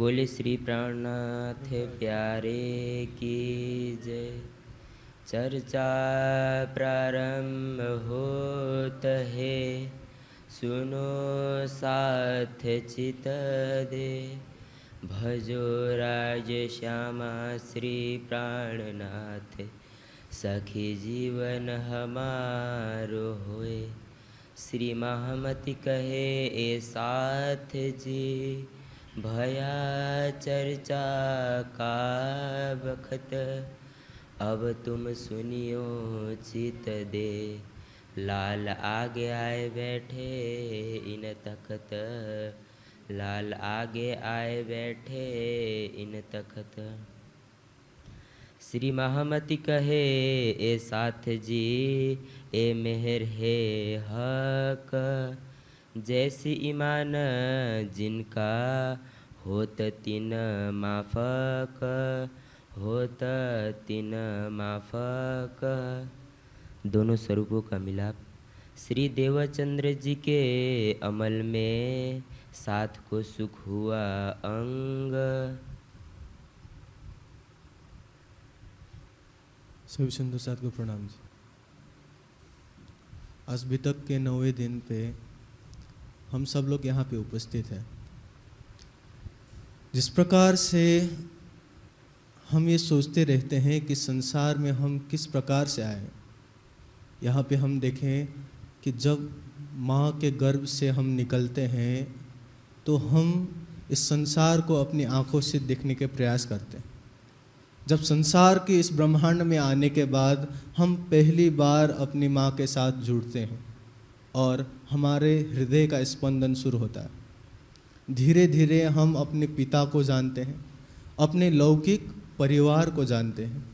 बोले श्री प्राणनाथ प्यारे की जय चर्चा प्रारंभ होत है सुनो साथ चित दे भजो राज श्यामा श्री प्राणनाथ सखी जीवन हमारो होए श्री महामति कहे ए साथ जी भया चर्चा का बखत अब तुम सुनियो चित दे लाल आगे आए बैठे इन तखत लाल आगे आए बैठे इन तखत श्री महामति कहे ए साथ जी ए मेहर हे हक जैसे ईमान जिनका होत तीन माफक होत तीन माफक दोनों स्वरूपों का मिलाप श्री देवचंद्र जी के अमल में साथ को सुख हुआ अंग सभी संतों साथ को प्रणाम जी आज भी तक के नौवे दिन पे हम सब लोग यहाँ पे उपस्थित हैं जिस प्रकार से हम ये सोचते रहते हैं कि संसार में हम किस प्रकार से आए यहाँ पे हम देखें कि जब माँ के गर्भ से हम निकलते हैं तो हम इस संसार को अपनी आंखों से देखने के प्रयास करते हैं जब संसार के इस ब्रह्मांड में आने के बाद हम पहली बार अपनी माँ के साथ जुड़ते हैं और हमारे हृदय का स्पंदन शुरू होता है धीरे धीरे हम अपने पिता को जानते हैं अपने लौकिक परिवार को जानते हैं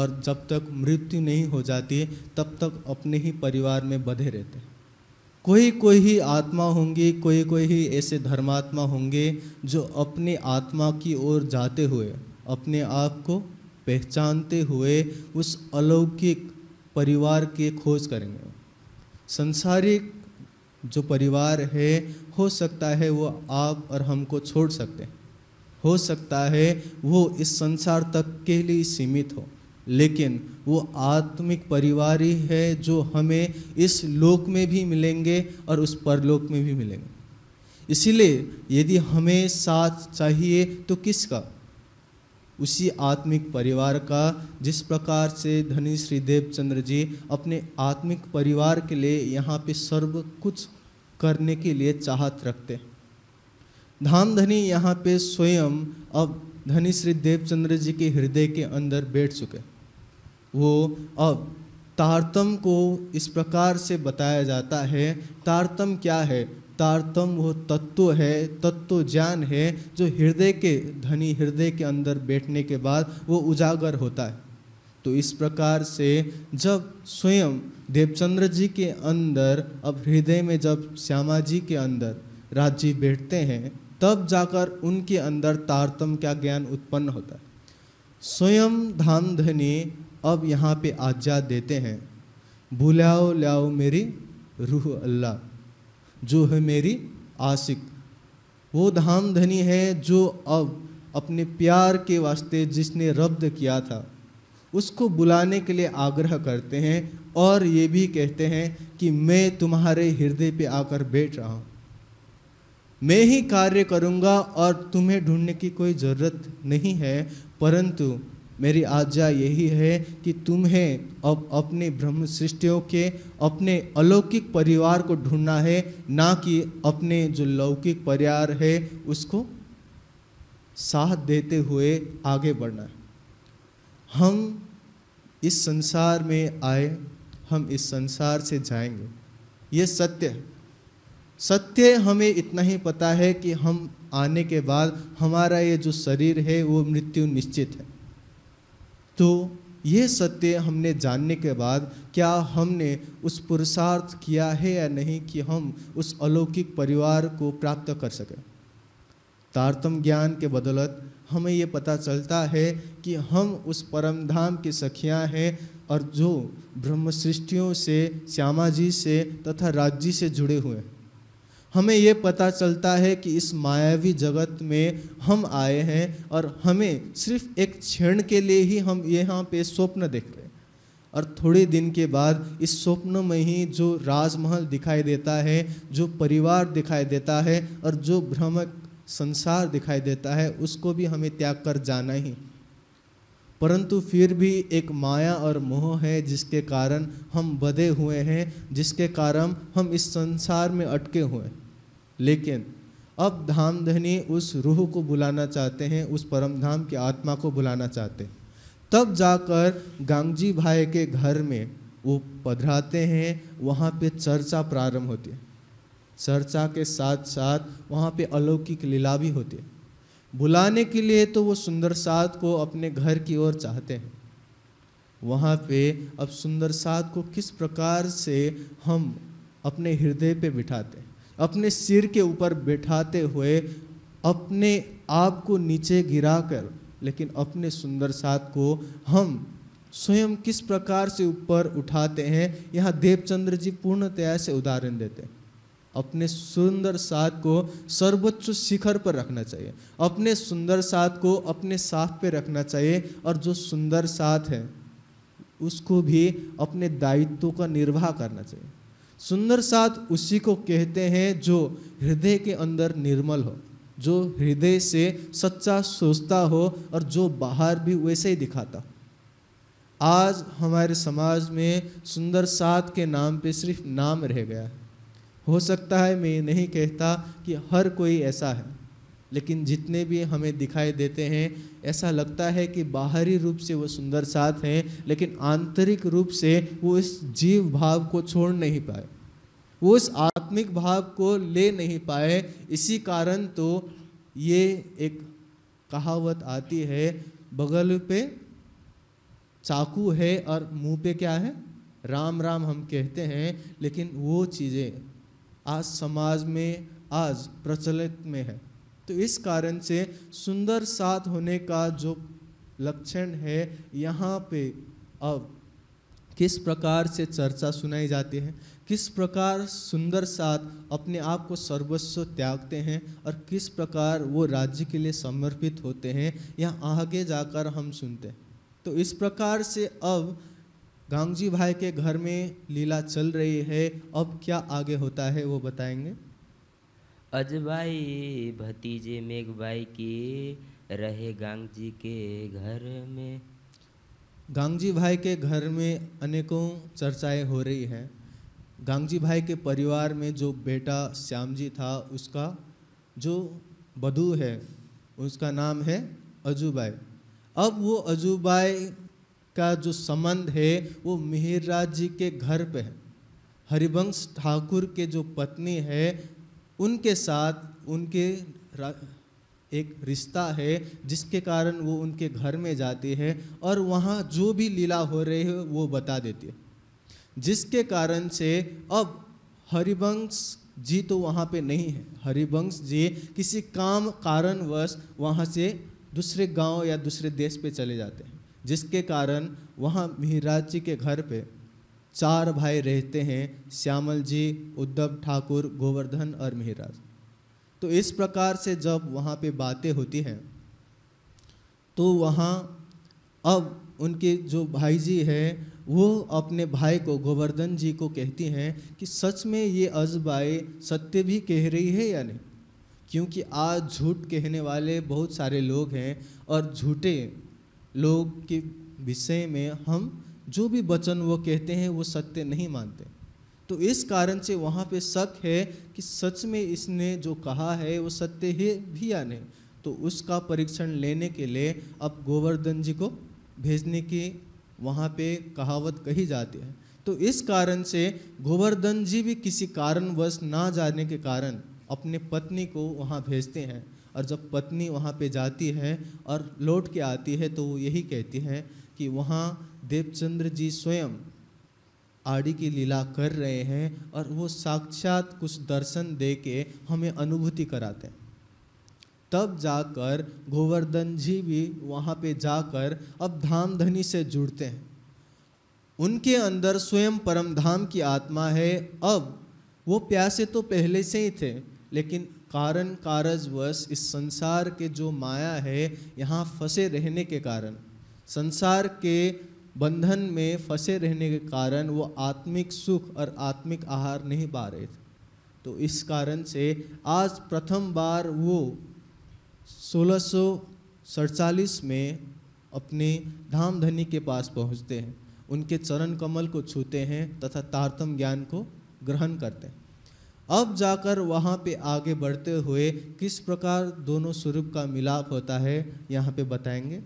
और जब तक मृत्यु नहीं हो जाती तब तक अपने ही परिवार में बधे रहते हैं कोई कोई ही आत्मा होंगी कोई कोई ही ऐसे धर्मात्मा होंगे जो अपने आत्मा की ओर जाते हुए अपने आप को पहचानते हुए उस अलौकिक परिवार की खोज करेंगे संसारिक जो परिवार है हो सकता है वो आप और हमको छोड़ सकते हैं हो सकता है वो इस संसार तक के लिए सीमित हो लेकिन वो आत्मिक परिवार ही है जो हमें इस लोक में भी मिलेंगे और उस परलोक में भी मिलेंगे इसीलिए यदि हमें साथ चाहिए तो किसका उसी आत्मिक परिवार का जिस प्रकार से धनी श्री देवचंद्र जी अपने आत्मिक परिवार के लिए यहाँ पे सर्व कुछ करने के लिए चाहत रखते धाम धनी यहाँ पे स्वयं अब धनी श्री देवचंद्र जी के हृदय के अंदर बैठ चुके वो अब तारतम को इस प्रकार से बताया जाता है तारतम क्या है तारतम वो तत्व है तत्व ज्ञान है जो हृदय के धनी हृदय के अंदर बैठने के बाद वो उजागर होता है तो इस प्रकार से जब स्वयं देवचंद्र जी के अंदर अब हृदय में जब श्यामा जी के अंदर राजी बैठते हैं तब जाकर उनके अंदर तारतम का ज्ञान उत्पन्न होता है स्वयं धाम धनी अब यहाँ पे आज्ञा देते हैं भुलाओ लाओ मेरी रूह अल्लाह जो है मेरी आशिक वो धाम धनी है जो अब अपने प्यार के वास्ते जिसने रब्द किया था उसको बुलाने के लिए आग्रह करते हैं और ये भी कहते हैं कि मैं तुम्हारे हृदय पे आकर बैठ रहा हूँ मैं ही कार्य करूँगा और तुम्हें ढूंढने की कोई ज़रूरत नहीं है परंतु मेरी आज्ञा यही है कि तुम्हें अब अपने ब्रह्म सृष्टियों के अपने अलौकिक परिवार को ढूंढना है ना कि अपने जो लौकिक परिवार है उसको साथ देते हुए आगे बढ़ना है हम इस संसार में आए हम इस संसार से जाएंगे ये सत्य है सत्य हमें इतना ही पता है कि हम आने के बाद हमारा ये जो शरीर है वो मृत्यु निश्चित है तो ये सत्य हमने जानने के बाद क्या हमने उस पुरुषार्थ किया है या नहीं कि हम उस अलौकिक परिवार को प्राप्त कर सकें तारतम ज्ञान के बदौलत हमें ये पता चलता है कि हम उस परम धाम की सखियाँ हैं और जो ब्रह्म सृष्टियों से श्यामा जी से तथा राज्य से जुड़े हुए हैं हमें ये पता चलता है कि इस मायावी जगत में हम आए हैं और हमें सिर्फ एक क्षण के लिए ही हम यहाँ पे स्वप्न देख रहे हैं और थोड़े दिन के बाद इस स्वप्न में ही जो राजमहल दिखाई देता है जो परिवार दिखाई देता है और जो भ्रमक संसार दिखाई देता है उसको भी हमें त्याग कर जाना ही परंतु फिर भी एक माया और मोह है जिसके कारण हम बधे हुए हैं जिसके कारण हम इस संसार में अटके हुए हैं लेकिन अब धाम धनी उस रूह को बुलाना चाहते हैं उस परम धाम की आत्मा को बुलाना चाहते हैं तब जाकर गांगजी भाई के घर में वो पधराते हैं वहाँ पे चर्चा प्रारंभ होती है चर्चा के साथ साथ वहाँ पे अलौकिक लीला भी होती है बुलाने के लिए तो वो सुंदर साध को अपने घर की ओर चाहते हैं वहाँ पे अब सुंदर साध को किस प्रकार से हम अपने हृदय पे बिठाते हैं अपने सिर के ऊपर बैठाते हुए अपने आप को नीचे गिरा कर लेकिन अपने सुंदर साथ को हम स्वयं किस प्रकार से ऊपर उठाते हैं यहाँ देवचंद्र जी पूर्णतया से उदाहरण देते हैं अपने सुंदर साथ को सर्वोच्च शिखर पर रखना चाहिए अपने सुंदर साथ को अपने साथ पे रखना चाहिए और जो सुंदर साथ है उसको भी अपने दायित्व का निर्वाह करना चाहिए सुंदर साथ उसी को कहते हैं जो हृदय के अंदर निर्मल हो जो हृदय से सच्चा सोचता हो और जो बाहर भी वैसे ही दिखाता आज हमारे समाज में सुंदर साथ के नाम पे सिर्फ नाम रह गया है हो सकता है मैं नहीं कहता कि हर कोई ऐसा है लेकिन जितने भी हमें दिखाई देते हैं ऐसा लगता है कि बाहरी रूप से वो सुंदर साथ हैं लेकिन आंतरिक रूप से वो इस जीव भाव को छोड़ नहीं पाए वो इस आत्मिक भाव को ले नहीं पाए इसी कारण तो ये एक कहावत आती है बगल पे चाकू है और मुंह पे क्या है राम राम हम कहते हैं लेकिन वो चीज़ें आज समाज में आज प्रचलित में है तो इस कारण से सुंदर साथ होने का जो लक्षण है यहाँ पे अब किस प्रकार से चर्चा सुनाई जाती है किस प्रकार सुंदर साथ अपने आप को सर्वस्व त्यागते हैं और किस प्रकार वो राज्य के लिए समर्पित होते हैं यह आगे जाकर हम सुनते हैं तो इस प्रकार से अब गांगजी भाई के घर में लीला चल रही है अब क्या आगे होता है वो बताएंगे अजबाई भतीजे मेघ भाई के रहे गांगजी के घर में गांगजी भाई के घर में अनेकों चर्चाएं हो रही हैं गांगजी भाई के परिवार में जो बेटा श्याम जी था उसका जो बधू है उसका नाम है अजूबाई अब वो अजूबाई का जो संबंध है वो मिहिरराज जी के घर पे है हरिवंश ठाकुर के जो पत्नी है उनके साथ उनके एक रिश्ता है जिसके कारण वो उनके घर में जाती है और वहाँ जो भी लीला हो रही है वो बता देती है जिसके कारण से अब हरिवंश जी तो वहाँ पे नहीं है हरिवंश जी किसी काम कारणवश वहाँ से दूसरे गांव या दूसरे देश पे चले जाते हैं जिसके कारण वहाँ मिहराज जी के घर पे चार भाई रहते हैं श्यामल जी उद्धव ठाकुर गोवर्धन और मिहराज तो इस प्रकार से जब वहाँ पे बातें होती हैं तो वहाँ अब उनके जो भाई जी हैं वो अपने भाई को गोवर्धन जी को कहती हैं कि सच में ये अजबाई सत्य भी कह रही है या नहीं क्योंकि आज झूठ कहने वाले बहुत सारे लोग हैं और झूठे लोग के विषय में हम जो भी वचन वो कहते हैं वो सत्य नहीं मानते तो इस कारण से वहाँ पे शक है कि सच में इसने जो कहा है वो सत्य है भी या नहीं तो उसका परीक्षण लेने के लिए अब गोवर्धन जी को भेजने की वहाँ पे कहावत कही जाती है तो इस कारण से गोवर्धन जी भी किसी कारणवश ना जाने के कारण अपने पत्नी को वहाँ भेजते हैं और जब पत्नी वहाँ पे जाती है और लौट के आती है तो वो यही कहती है कि वहाँ देवचंद्र जी स्वयं आड़ी की लीला कर रहे हैं और वो साक्षात कुछ दर्शन दे के हमें अनुभूति कराते हैं तब जाकर गोवर्धन जी भी वहाँ पे जाकर अब धाम धनी से जुड़ते हैं उनके अंदर स्वयं परम धाम की आत्मा है अब वो प्यासे तो पहले से ही थे लेकिन कारण कारजवश इस संसार के जो माया है यहाँ फंसे रहने के कारण संसार के बंधन में फंसे रहने के कारण वो आत्मिक सुख और आत्मिक आहार नहीं पा रहे थे तो इस कारण से आज प्रथम बार वो सोलह में अपने धाम धनी के पास पहुँचते हैं उनके चरण कमल को छूते हैं तथा तारतम ज्ञान को ग्रहण करते हैं अब जाकर वहाँ पे आगे बढ़ते हुए किस प्रकार दोनों स्वरूप का मिलाप होता है यहाँ पे बताएंगे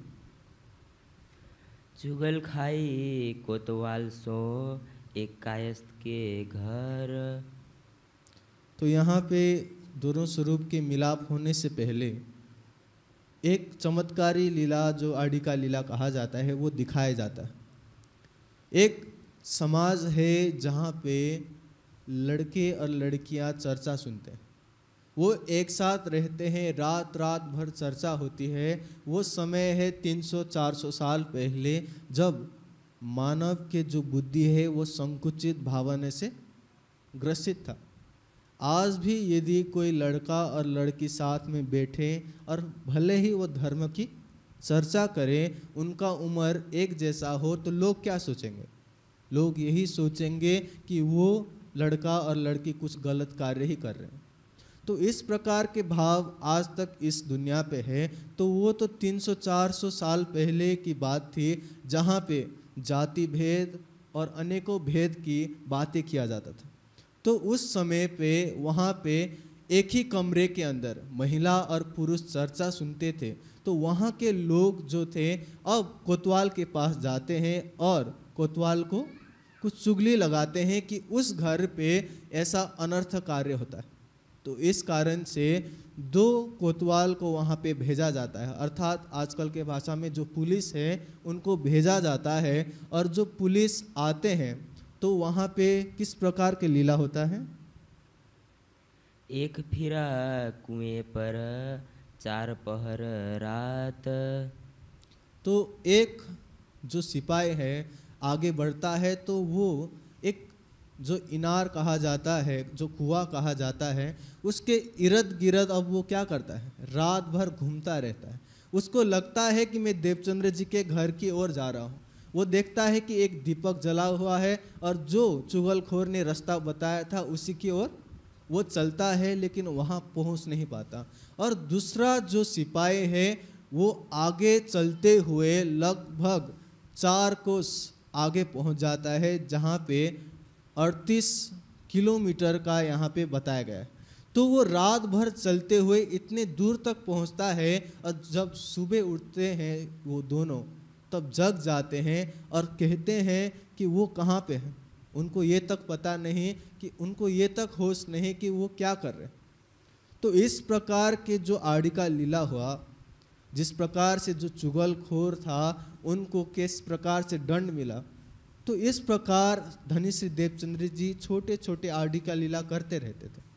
जुगल खाई कोतवाल सो एक कायस्त के घर तो यहाँ पे दोनों स्वरूप के मिलाप होने से पहले एक चमत्कारी लीला जो आडी का लीला कहा जाता है वो दिखाया जाता है एक समाज है जहाँ पे लड़के और लड़कियां चर्चा सुनते हैं वो एक साथ रहते हैं रात रात भर चर्चा होती है वो समय है 300-400 साल पहले जब मानव के जो बुद्धि है वो संकुचित भावना से ग्रसित था आज भी यदि कोई लड़का और लड़की साथ में बैठे और भले ही वो धर्म की चर्चा करें उनका उम्र एक जैसा हो तो लोग क्या सोचेंगे लोग यही सोचेंगे कि वो लड़का और लड़की कुछ गलत कार्य ही कर रहे हैं तो इस प्रकार के भाव आज तक इस दुनिया पे है तो वो तो 300-400 साल पहले की बात थी जहाँ पे जाति भेद और अनेकों भेद की बातें किया जाता था तो उस समय पे वहाँ पे एक ही कमरे के अंदर महिला और पुरुष चर्चा सुनते थे तो वहाँ के लोग जो थे अब कोतवाल के पास जाते हैं और कोतवाल को कुछ चुगली लगाते हैं कि उस घर पे ऐसा अनर्थ कार्य होता है तो इस कारण से दो कोतवाल को वहाँ पे भेजा जाता है अर्थात आजकल के भाषा में जो पुलिस है उनको भेजा जाता है और जो पुलिस आते हैं तो वहाँ पे किस प्रकार के लीला होता है एक फिरा कुएं पर चार पहर रात तो एक जो सिपाही है आगे बढ़ता है तो वो एक जो इनार कहा जाता है जो कुआ कहा जाता है उसके इर्द गिर्द अब वो क्या करता है रात भर घूमता रहता है उसको लगता है कि मैं देवचंद्र जी के घर की ओर जा रहा हूँ वो देखता है कि एक दीपक जला हुआ है और जो चुगलखोर ने रास्ता बताया था उसी की ओर वो चलता है लेकिन वहाँ पहुँच नहीं पाता और दूसरा जो सिपाही है वो आगे चलते हुए लगभग चार कोस आगे पहुंच जाता है जहां पे 38 किलोमीटर का यहाँ पे बताया गया है तो वो रात भर चलते हुए इतने दूर तक पहुंचता है और जब सुबह उठते हैं वो दोनों तब जग जाते हैं और कहते हैं कि वो कहाँ पे हैं उनको ये तक पता नहीं कि उनको ये तक होश नहीं कि वो क्या कर रहे तो इस प्रकार के जो आड़ी का लीला हुआ जिस प्रकार से जो चुगलखोर था उनको किस प्रकार से दंड मिला तो इस प्रकार धनी श्री देवचंद्र जी छोटे छोटे आर्डी का लीला करते रहते थे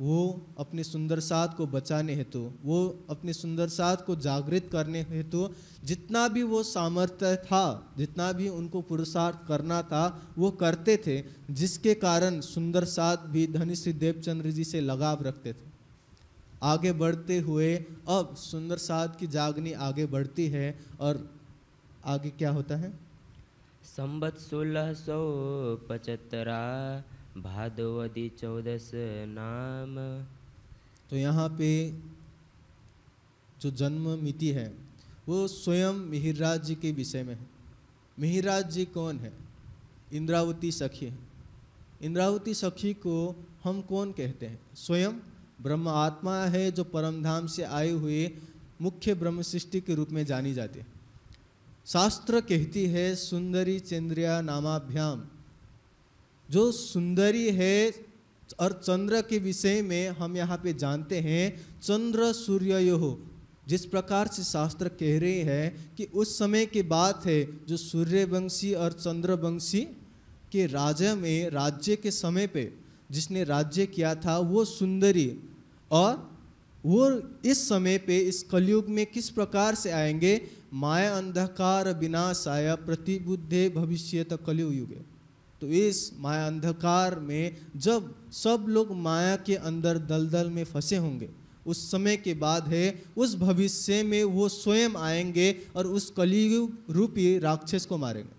वो अपने सुंदर साथ को बचाने हेतु वो अपने सुंदर साथ को जागृत करने हेतु जितना भी वो सामर्थ्य था जितना भी उनको पुरुषार्थ करना था वो करते थे जिसके कारण सुंदर साथ भी धनी श्री देवचंद्र जी से लगाव रखते थे आगे बढ़ते हुए अब सुंदर साध की जागनी आगे बढ़ती है और आगे क्या होता है संबत सोलह सौ पचहत्तरा भादवदी चौदस नाम तो यहाँ पे जो जन्म मिति है वो स्वयं मिहिरराज जी के विषय में है मिहिरराज जी कौन है इंद्रावती सखी है इंद्रावती सखी को हम कौन कहते हैं स्वयं ब्रह्म आत्मा है जो परमधाम से आए हुए मुख्य ब्रह्म सृष्टि के रूप में जानी जाती है शास्त्र कहती है सुंदरी चंद्रिया नामाभ्याम जो सुंदरी है और चंद्र के विषय में हम यहाँ पे जानते हैं चंद्र सूर्य यो जिस प्रकार से शास्त्र कह रहे हैं कि उस समय की बात है जो सूर्यवंशी और चंद्रवंशी के राजा में राज्य के समय पे जिसने राज्य किया था वो सुंदरी और वो इस समय पे इस कलयुग में किस प्रकार से आएंगे माया अंधकार विनाशाय प्रतिबुद्धे भविष्य कलयुग युगे तो इस माया अंधकार में जब सब लोग माया के अंदर दलदल में फंसे होंगे उस समय के बाद है उस भविष्य में वो स्वयं आएंगे और उस कलयुग रूपी राक्षस को मारेंगे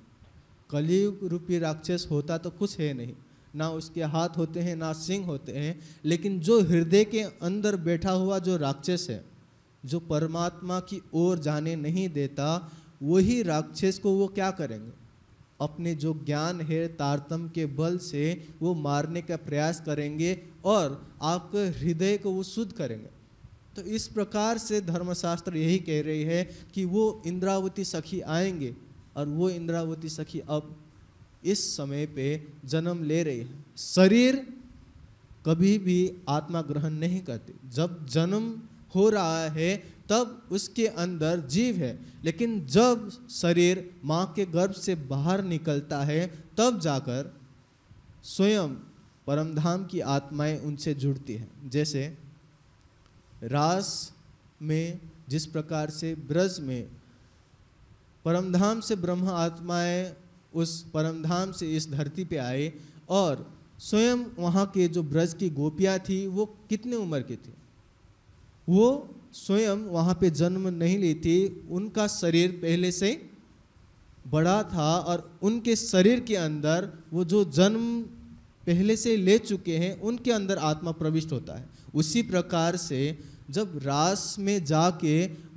कलयुग रूपी राक्षस होता तो कुछ है नहीं ना उसके हाथ होते हैं ना सिंह होते हैं लेकिन जो हृदय के अंदर बैठा हुआ जो राक्षस है जो परमात्मा की ओर जाने नहीं देता वही राक्षस को वो क्या करेंगे अपने जो ज्ञान है तारतम के बल से वो मारने का प्रयास करेंगे और आपके हृदय को वो शुद्ध करेंगे तो इस प्रकार से धर्मशास्त्र यही कह रही है कि वो इंद्रावती सखी आएंगे और वो इंद्रावती सखी अब इस समय पे जन्म ले रही है शरीर कभी भी आत्मा ग्रहण नहीं करते जब जन्म हो रहा है तब उसके अंदर जीव है लेकिन जब शरीर माँ के गर्भ से बाहर निकलता है तब जाकर स्वयं परमधाम की आत्माएं उनसे जुड़ती हैं जैसे रास में जिस प्रकार से ब्रज में परमधाम से ब्रह्म आत्माएं उस परमधाम से इस धरती पे आए और स्वयं वहाँ के जो ब्रज की गोपियाँ थी वो कितने उम्र की थी वो स्वयं वहाँ पे जन्म नहीं लेती उनका शरीर पहले से बड़ा था और उनके शरीर के अंदर वो जो जन्म पहले से ले चुके हैं उनके अंदर आत्मा प्रविष्ट होता है उसी प्रकार से जब रास में जाके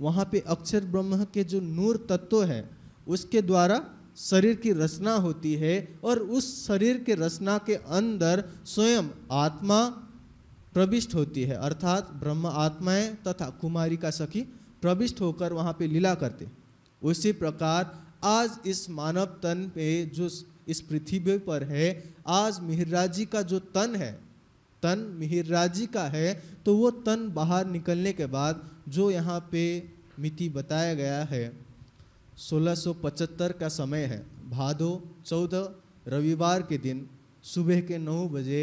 वहाँ पे अक्षर ब्रह्म के जो नूर तत्व है उसके द्वारा शरीर की रचना होती है और उस शरीर के रचना के अंदर स्वयं आत्मा प्रविष्ट होती है अर्थात ब्रह्म आत्माएं तथा कुमारी का सखी प्रविष्ट होकर वहाँ पे लीला करते उसी प्रकार आज इस मानव तन पे जो इस पृथ्वी पर है आज मिहिरराजी का जो तन है तन मिहिरराजी का है तो वो तन बाहर निकलने के बाद जो यहाँ पे मिति बताया गया है 1675 का समय है भादो चौदह रविवार के दिन सुबह के नौ बजे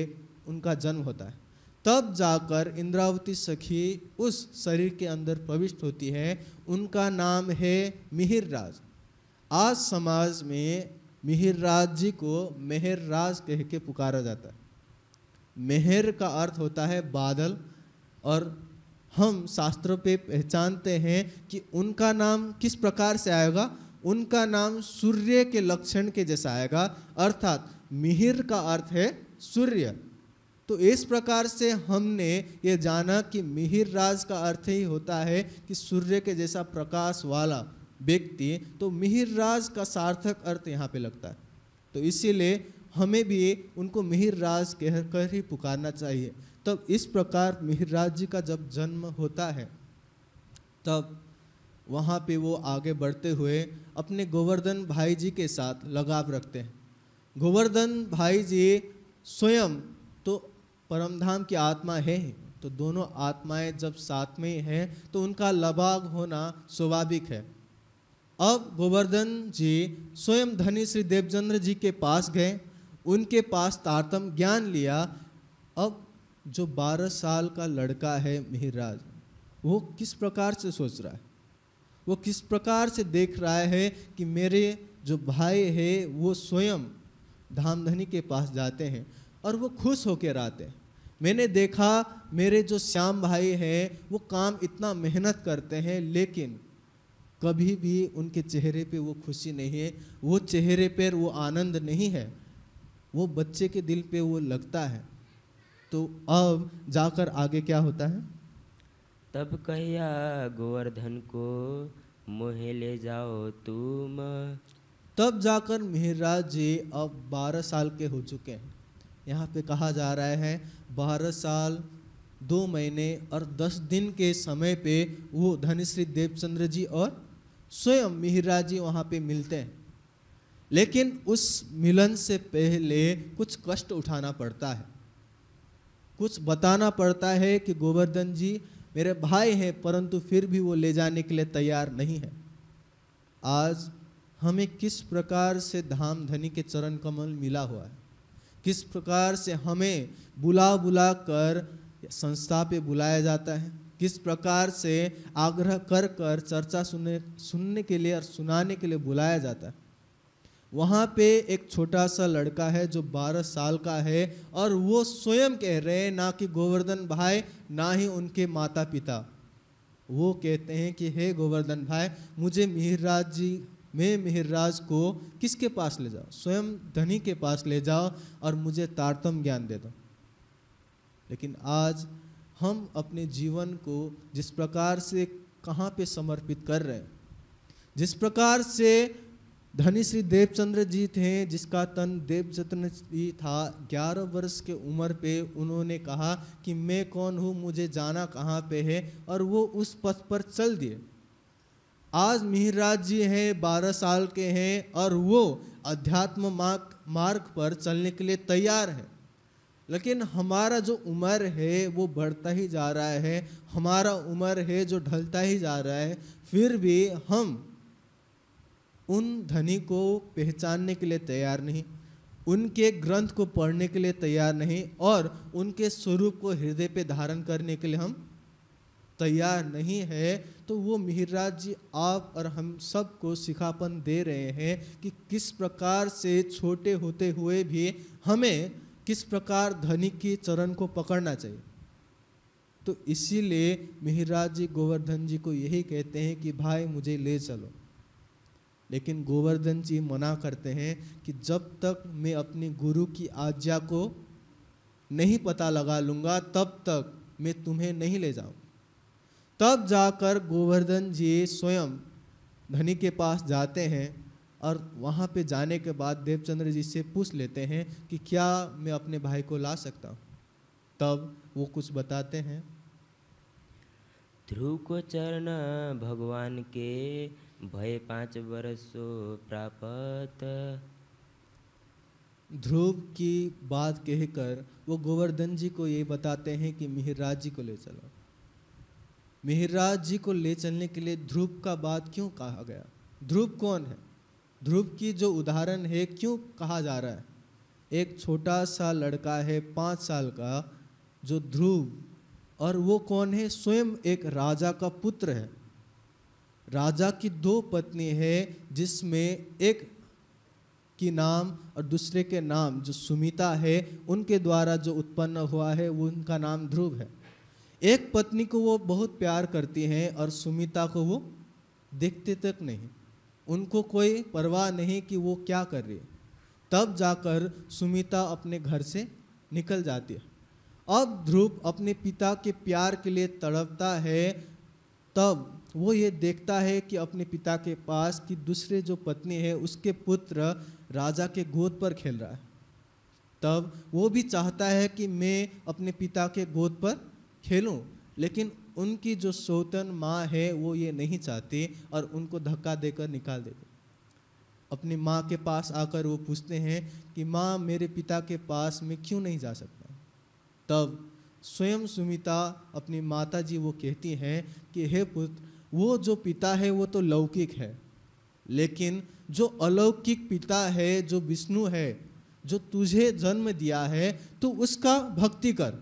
उनका जन्म होता है तब जाकर इंद्रावती सखी उस शरीर के अंदर प्रविष्ट होती है उनका नाम है मिहिर राज आज समाज में राज जी को मेहर राज कह के पुकारा जाता है मेहर का अर्थ होता है बादल और हम शास्त्रों पे पहचानते हैं कि उनका नाम किस प्रकार से आएगा उनका नाम सूर्य के लक्षण के जैसा आएगा अर्थात मिहिर का अर्थ है सूर्य तो इस प्रकार से हमने ये जाना कि मिहिर राज का अर्थ ही होता है कि सूर्य के जैसा प्रकाश वाला व्यक्ति तो मिहिर राज का सार्थक अर्थ यहाँ पे लगता है तो इसीलिए हमें भी उनको मिहिर राज कह कर ही पुकारना चाहिए तब इस प्रकार मिहिराज जी का जब जन्म होता है तब वहाँ पे वो आगे बढ़ते हुए अपने गोवर्धन भाई जी के साथ लगाव रखते हैं गोवर्धन भाई जी स्वयं तो परमधाम की आत्मा है तो दोनों आत्माएं जब साथ में हैं तो उनका लबाग होना स्वाभाविक है अब गोवर्धन जी स्वयं धनी श्री देवचंद्र जी के पास गए उनके पास तारतम ज्ञान लिया अब जो 12 साल का लड़का है मिहराज वो किस प्रकार से सोच रहा है वो किस प्रकार से देख रहा है कि मेरे जो भाई है वो स्वयं धामधनी के पास जाते हैं और वो खुश होकर आते हैं मैंने देखा मेरे जो श्याम भाई हैं वो काम इतना मेहनत करते हैं लेकिन कभी भी उनके चेहरे पे वो खुशी नहीं है वो चेहरे पर वो आनंद नहीं है वो बच्चे के दिल पे वो लगता है तो अब जाकर आगे क्या होता है तब कहिया गोवर्धन को मोहे ले जाओ तुम तब जाकर मेहराज जी अब बारह साल के हो चुके हैं यहाँ पे कहा जा रहा है बारह साल दो महीने और दस दिन के समय पे वो धनश्री देवचंद्र जी और स्वयं मिहिराज जी वहाँ पे मिलते हैं लेकिन उस मिलन से पहले कुछ कष्ट उठाना पड़ता है कुछ बताना पड़ता है कि गोवर्धन जी मेरे भाई हैं परंतु फिर भी वो ले जाने के लिए तैयार नहीं है आज हमें किस प्रकार से धाम धनी के चरण कमल मिला हुआ है किस प्रकार से हमें बुला बुला कर संस्था पे बुलाया जाता है किस प्रकार से आग्रह कर कर चर्चा सुनने सुनने के लिए और सुनाने के लिए बुलाया जाता है वहाँ पे एक छोटा सा लड़का है जो 12 साल का है और वो स्वयं कह रहे हैं ना कि गोवर्धन भाई ना ही उनके माता पिता वो कहते हैं कि हे गोवर्धन भाई मुझे मिहिरराज जी मैं मिहिरराज को किसके पास ले जाओ स्वयं धनी के पास ले जाओ और मुझे तारतम ज्ञान दे दो लेकिन आज हम अपने जीवन को जिस प्रकार से कहाँ पे समर्पित कर रहे हैं जिस प्रकार से धनी श्री देवचंद्र जी थे जिसका तन देवचंद्र जी था ग्यारह वर्ष के उम्र पे उन्होंने कहा कि मैं कौन हूँ मुझे जाना कहाँ पे है और वो उस पथ पर चल दिए आज मिहिरराज जी हैं बारह साल के हैं और वो अध्यात्म मार्ग मार्ग पर चलने के लिए तैयार हैं लेकिन हमारा जो उम्र है वो बढ़ता ही जा रहा है हमारा उम्र है जो ढलता ही जा रहा है फिर भी हम उन धनी को पहचानने के लिए तैयार नहीं उनके ग्रंथ को पढ़ने के लिए तैयार नहीं और उनके स्वरूप को हृदय पे धारण करने के लिए हम तैयार नहीं है तो वो मिहिराज जी आप और हम सबको सिखापन दे रहे हैं कि किस प्रकार से छोटे होते हुए भी हमें किस प्रकार धनी के चरण को पकड़ना चाहिए तो इसीलिए मिहिराज जी गोवर्धन जी को यही कहते हैं कि भाई मुझे ले चलो लेकिन गोवर्धन जी मना करते हैं कि जब तक मैं अपने गुरु की आज्ञा को नहीं पता लगा लूँगा तब तक मैं तुम्हें नहीं ले जाऊँ तब जाकर गोवर्धन जी स्वयं धनी के पास जाते हैं और वहाँ पे जाने के बाद देवचंद्र जी से पूछ लेते हैं कि क्या मैं अपने भाई को ला सकता हूँ तब वो कुछ बताते हैं ध्रुव को चरण भगवान के भय पांच वर्षो प्राप्त ध्रुव की बात कहकर वो गोवर्धन जी को ये बताते हैं कि मिहिरराज जी को ले चलो मिहिरराज जी को ले चलने के लिए ध्रुव का बात क्यों कहा गया ध्रुव कौन है ध्रुव की जो उदाहरण है क्यों कहा जा रहा है एक छोटा सा लड़का है पाँच साल का जो ध्रुव और वो कौन है स्वयं एक राजा का पुत्र है राजा की दो पत्नी है जिसमें एक की नाम और दूसरे के नाम जो सुमिता है उनके द्वारा जो उत्पन्न हुआ है वो उनका नाम ध्रुव है एक पत्नी को वो बहुत प्यार करती हैं और सुमिता को वो देखते तक नहीं उनको कोई परवाह नहीं कि वो क्या कर रही है तब जाकर सुमिता अपने घर से निकल जाती है अब ध्रुव अपने पिता के प्यार के लिए तड़पता है तब वो ये देखता है कि अपने पिता के पास कि दूसरे जो पत्नी है उसके पुत्र राजा के गोद पर खेल रहा है तब वो भी चाहता है कि मैं अपने पिता के गोद पर खेलूं लेकिन उनकी जो सौतन माँ है वो ये नहीं चाहती और उनको धक्का देकर निकाल देती अपनी माँ के पास आकर वो पूछते हैं कि माँ मेरे पिता के पास मैं क्यों नहीं जा सकता तब स्वयं सुमिता अपनी माता जी वो कहती हैं कि हे पुत्र वो जो पिता है वो तो लौकिक है लेकिन जो अलौकिक पिता है जो विष्णु है जो तुझे जन्म दिया है तो उसका भक्ति कर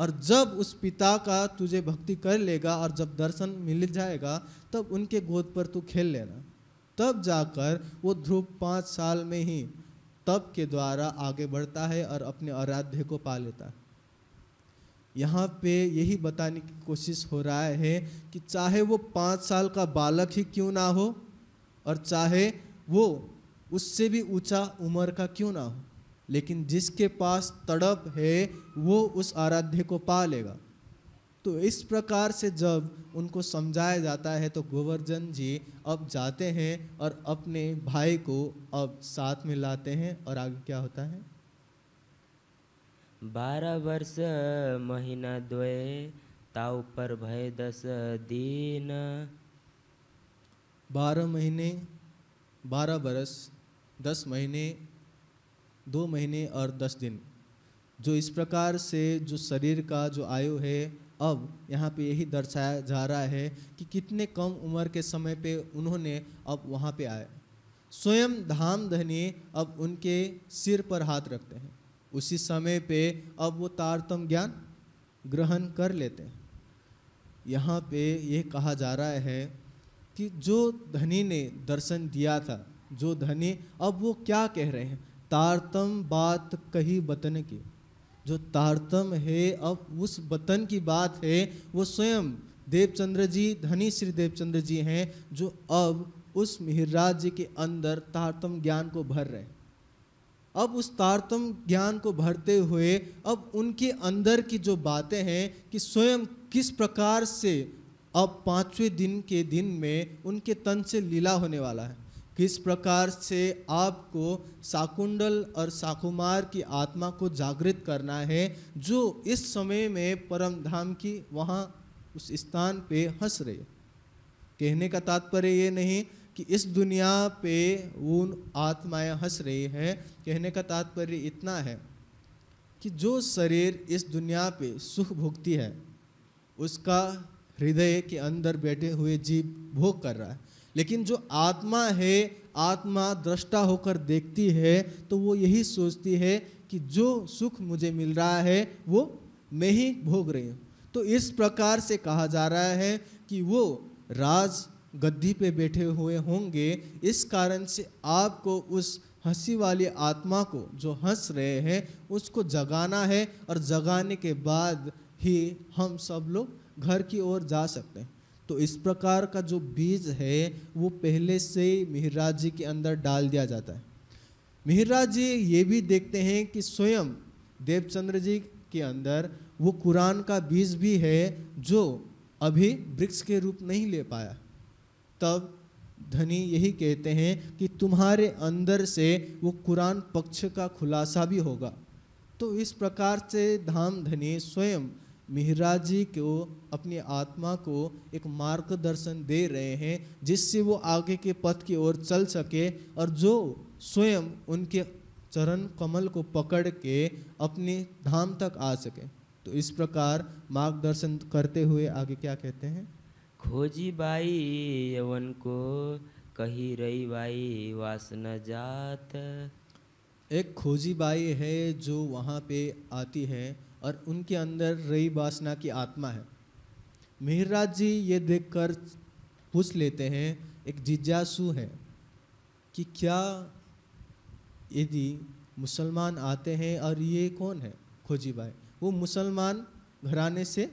और जब उस पिता का तुझे भक्ति कर लेगा और जब दर्शन मिल जाएगा तब उनके गोद पर तू खेल लेना तब जाकर वो ध्रुव पाँच साल में ही तप के द्वारा आगे बढ़ता है और अपने आराध्य को पा लेता है यहाँ पे यही बताने की कोशिश हो रहा है कि चाहे वो पाँच साल का बालक ही क्यों ना हो और चाहे वो उससे भी ऊंचा उम्र का क्यों ना हो लेकिन जिसके पास तड़प है वो उस आराध्य को पा लेगा तो इस प्रकार से जब उनको समझाया जाता है तो गोवर्धन जी अब जाते हैं और अपने भाई को अब साथ में लाते हैं और आगे क्या होता है बारह वर्ष महीना द्वय ताव पर भय दस दिन बारह महीने बारह बरस दस महीने दो महीने और दस दिन जो इस प्रकार से जो शरीर का जो आयु है अब यहाँ पे यही दर्शाया जा रहा है कि कितने कम उम्र के समय पे उन्होंने अब वहाँ पे आए स्वयं धाम धनी अब उनके सिर पर हाथ रखते हैं उसी समय पे अब वो तारतम ज्ञान ग्रहण कर लेते हैं यहाँ पे ये कहा जा रहा है कि जो धनी ने दर्शन दिया था जो धनी अब वो क्या कह रहे हैं तारतम बात कही बतन की जो तारतम है अब उस बतन की बात है वो स्वयं देवचंद्र जी धनी श्री देवचंद्र जी हैं जो अब उस मिहिराज जी के अंदर तारतम ज्ञान को भर रहे हैं अब उस तारतम ज्ञान को भरते हुए अब उनके अंदर की जो बातें हैं कि स्वयं किस प्रकार से अब पाँचवें दिन के दिन में उनके तन से लीला होने वाला है किस प्रकार से आपको साकुंडल और साकुमार की आत्मा को जागृत करना है जो इस समय में परम धाम की वहाँ उस स्थान पे हंस रहे कहने का तात्पर्य ये नहीं कि इस दुनिया पे उन आत्माएं हंस रही हैं कहने का तात्पर्य इतना है कि जो शरीर इस दुनिया पे सुख भोगती है उसका हृदय के अंदर बैठे हुए जीव भोग कर रहा है लेकिन जो आत्मा है आत्मा दृष्टा होकर देखती है तो वो यही सोचती है कि जो सुख मुझे मिल रहा है वो मैं ही भोग रही हूँ तो इस प्रकार से कहा जा रहा है कि वो राज गद्दी पे बैठे हुए होंगे इस कारण से आपको उस हंसी वाली आत्मा को जो हंस रहे हैं उसको जगाना है और जगाने के बाद ही हम सब लोग घर की ओर जा सकते हैं तो इस प्रकार का जो बीज है वो पहले से ही मिहराज जी के अंदर डाल दिया जाता है मिहराज जी ये भी देखते हैं कि स्वयं देवचंद्र जी के अंदर वो कुरान का बीज भी है जो अभी वृक्ष के रूप नहीं ले पाया तब धनी यही कहते हैं कि तुम्हारे अंदर से वो कुरान पक्ष का खुलासा भी होगा तो इस प्रकार से धाम धनी स्वयं मिहरा जी को अपनी आत्मा को एक मार्गदर्शन दे रहे हैं जिससे वो आगे के पथ की ओर चल सके और जो स्वयं उनके चरण कमल को पकड़ के अपने धाम तक आ सके तो इस प्रकार मार्गदर्शन करते हुए आगे क्या कहते हैं खोजी बाई यवन को कही रही बाई वासना जात एक खोजी बाई है जो वहाँ पे आती है और उनके अंदर रही वासना की आत्मा है मेहरराज जी ये देखकर पूछ लेते हैं एक जिज्ञासु है कि क्या यदि मुसलमान आते हैं और ये कौन है खोजी बाई वो मुसलमान घराने से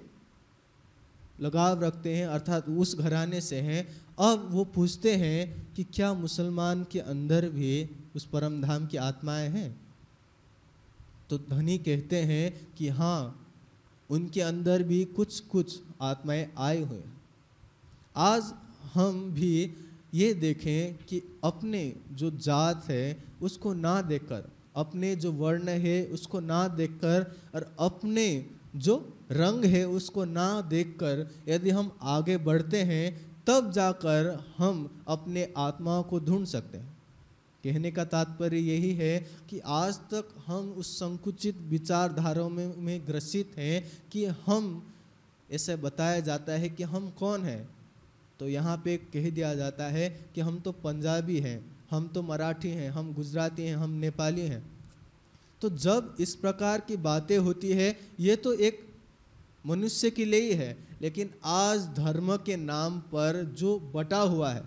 लगाव रखते हैं अर्थात उस घराने से हैं अब वो पूछते हैं कि क्या मुसलमान के अंदर भी उस परम धाम की आत्माएं हैं तो धनी कहते हैं कि हाँ उनके अंदर भी कुछ कुछ आत्माएं आए हुए आज हम भी ये देखें कि अपने जो जात है उसको ना देखकर अपने जो वर्ण है उसको ना देखकर और अपने जो रंग है उसको ना देखकर यदि हम आगे बढ़ते हैं तब जाकर हम अपने आत्मा को ढूंढ सकते हैं कहने का तात्पर्य यही है कि आज तक हम उस संकुचित विचारधाराओं में, में ग्रसित हैं कि हम ऐसे बताया जाता है कि हम कौन हैं तो यहाँ पे कह दिया जाता है कि हम तो पंजाबी हैं हम तो मराठी हैं हम गुजराती हैं हम नेपाली हैं तो जब इस प्रकार की बातें होती है ये तो एक मनुष्य के लिए ही है लेकिन आज धर्म के नाम पर जो बटा हुआ है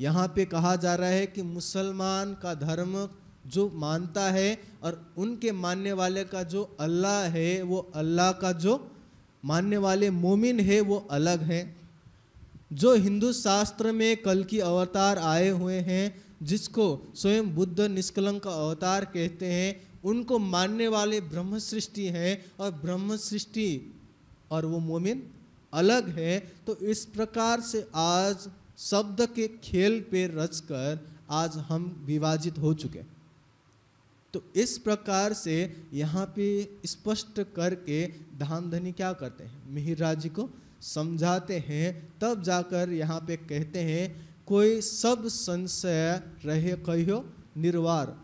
यहाँ पे कहा जा रहा है कि मुसलमान का धर्म जो मानता है और उनके मानने वाले का जो अल्लाह है वो अल्लाह का जो मानने वाले मोमिन है वो अलग है जो हिंदू शास्त्र में कल की अवतार आए हुए हैं जिसको स्वयं बुद्ध निष्कलंक अवतार कहते हैं उनको मानने वाले ब्रह्म सृष्टि हैं और ब्रह्म सृष्टि और वो मोमिन अलग है तो इस प्रकार से आज शब्द के खेल पे रचकर आज हम विभाजित हो चुके तो इस प्रकार से यहाँ पे स्पष्ट करके धामधनी क्या करते हैं मिहिरा जी को समझाते हैं तब जाकर यहाँ पे कहते हैं कोई सब संशय रहे कहो निर्वार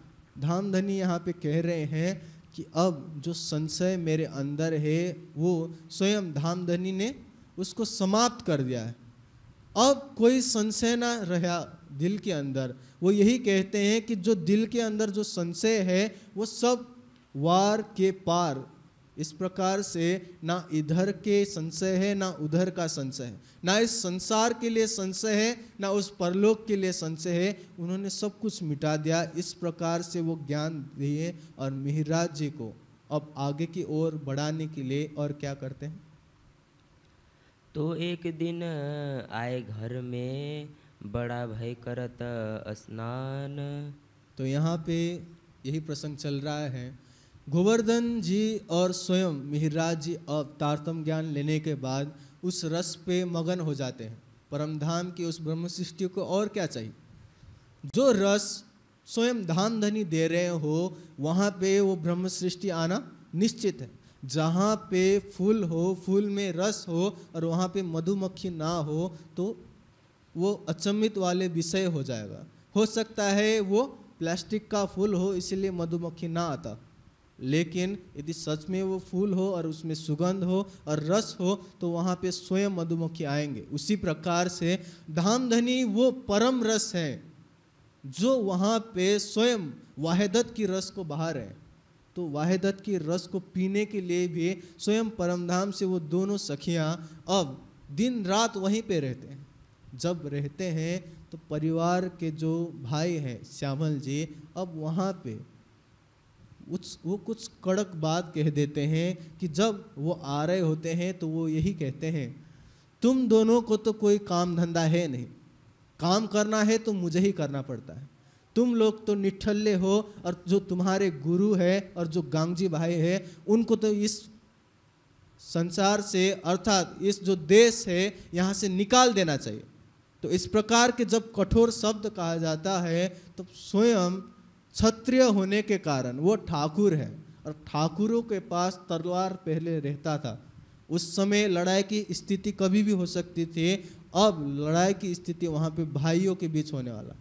धामधनी यहाँ पे कह रहे हैं कि अब जो संशय मेरे अंदर है वो स्वयं धाम धनी ने उसको समाप्त कर दिया है अब कोई संशय ना रहा दिल के अंदर वो यही कहते हैं कि जो दिल के अंदर जो संशय है वो सब वार के पार इस प्रकार से ना इधर के संशय है ना उधर का संशय है ना इस संसार के लिए संशय है ना उस परलोक के लिए संशय है उन्होंने सब कुछ मिटा दिया इस प्रकार से वो ज्ञान दिए और मिहराज जी को अब आगे की ओर बढ़ाने के लिए और क्या करते हैं तो एक दिन आए घर में बड़ा भाई करत स्नान तो यहाँ पे यही प्रसंग चल रहा है गोवर्धन जी और स्वयं मिहिराज जी अब तारतम ज्ञान लेने के बाद उस रस पे मगन हो जाते हैं परम धाम की उस ब्रह्म सृष्टि को और क्या चाहिए जो रस स्वयं धाम धनी दे रहे हो वहाँ पे वो ब्रह्म सृष्टि आना निश्चित है जहाँ पे फूल हो फूल में रस हो और वहाँ पे मधुमक्खी ना हो तो वो अचंभित वाले विषय हो जाएगा हो सकता है वो प्लास्टिक का फूल हो इसलिए मधुमक्खी ना आता लेकिन यदि सच में वो फूल हो और उसमें सुगंध हो और रस हो तो वहाँ पे स्वयं मधुमक्खी आएंगे उसी प्रकार से धामधनी वो परम रस है जो वहाँ पे स्वयं वाहेदत की रस को बाहर है तो वाहेदत की रस को पीने के लिए भी स्वयं परमधाम से वो दोनों सखियाँ अब दिन रात वहीं पे रहते हैं जब रहते हैं तो परिवार के जो भाई हैं श्यामल जी अब वहाँ पे उस वो कुछ कड़क बात कह देते हैं कि जब वो आ रहे होते हैं तो वो यही कहते हैं तुम दोनों को तो कोई काम धंधा है नहीं काम करना है तो मुझे ही करना पड़ता है तुम लोग तो निठल्ले हो और जो तुम्हारे गुरु है और जो गांगजी भाई है उनको तो इस संसार से अर्थात इस जो देश है यहाँ से निकाल देना चाहिए तो इस प्रकार के जब कठोर शब्द कहा जाता है तो स्वयं क्षत्रिय होने के कारण वो ठाकुर है और ठाकुरों के पास तलवार पहले रहता था उस समय लड़ाई की स्थिति कभी भी हो सकती थी अब लड़ाई की स्थिति वहाँ पे भाइयों के बीच होने वाला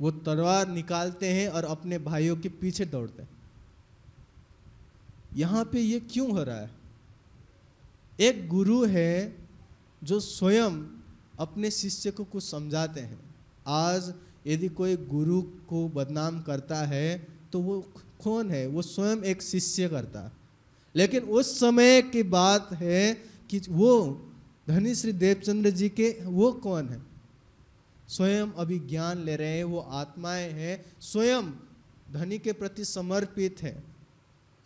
वो तलवार निकालते हैं और अपने भाइयों के पीछे दौड़ते हैं यहाँ पे ये क्यों हो रहा है एक गुरु है जो स्वयं अपने शिष्य को कुछ समझाते हैं आज यदि कोई गुरु को बदनाम करता है तो वो कौन है वो स्वयं एक शिष्य करता लेकिन उस समय की बात है कि वो धनी श्री देवचंद्र जी के वो कौन है स्वयं अभी ज्ञान ले रहे हैं वो आत्माएं हैं स्वयं धनी के प्रति समर्पित है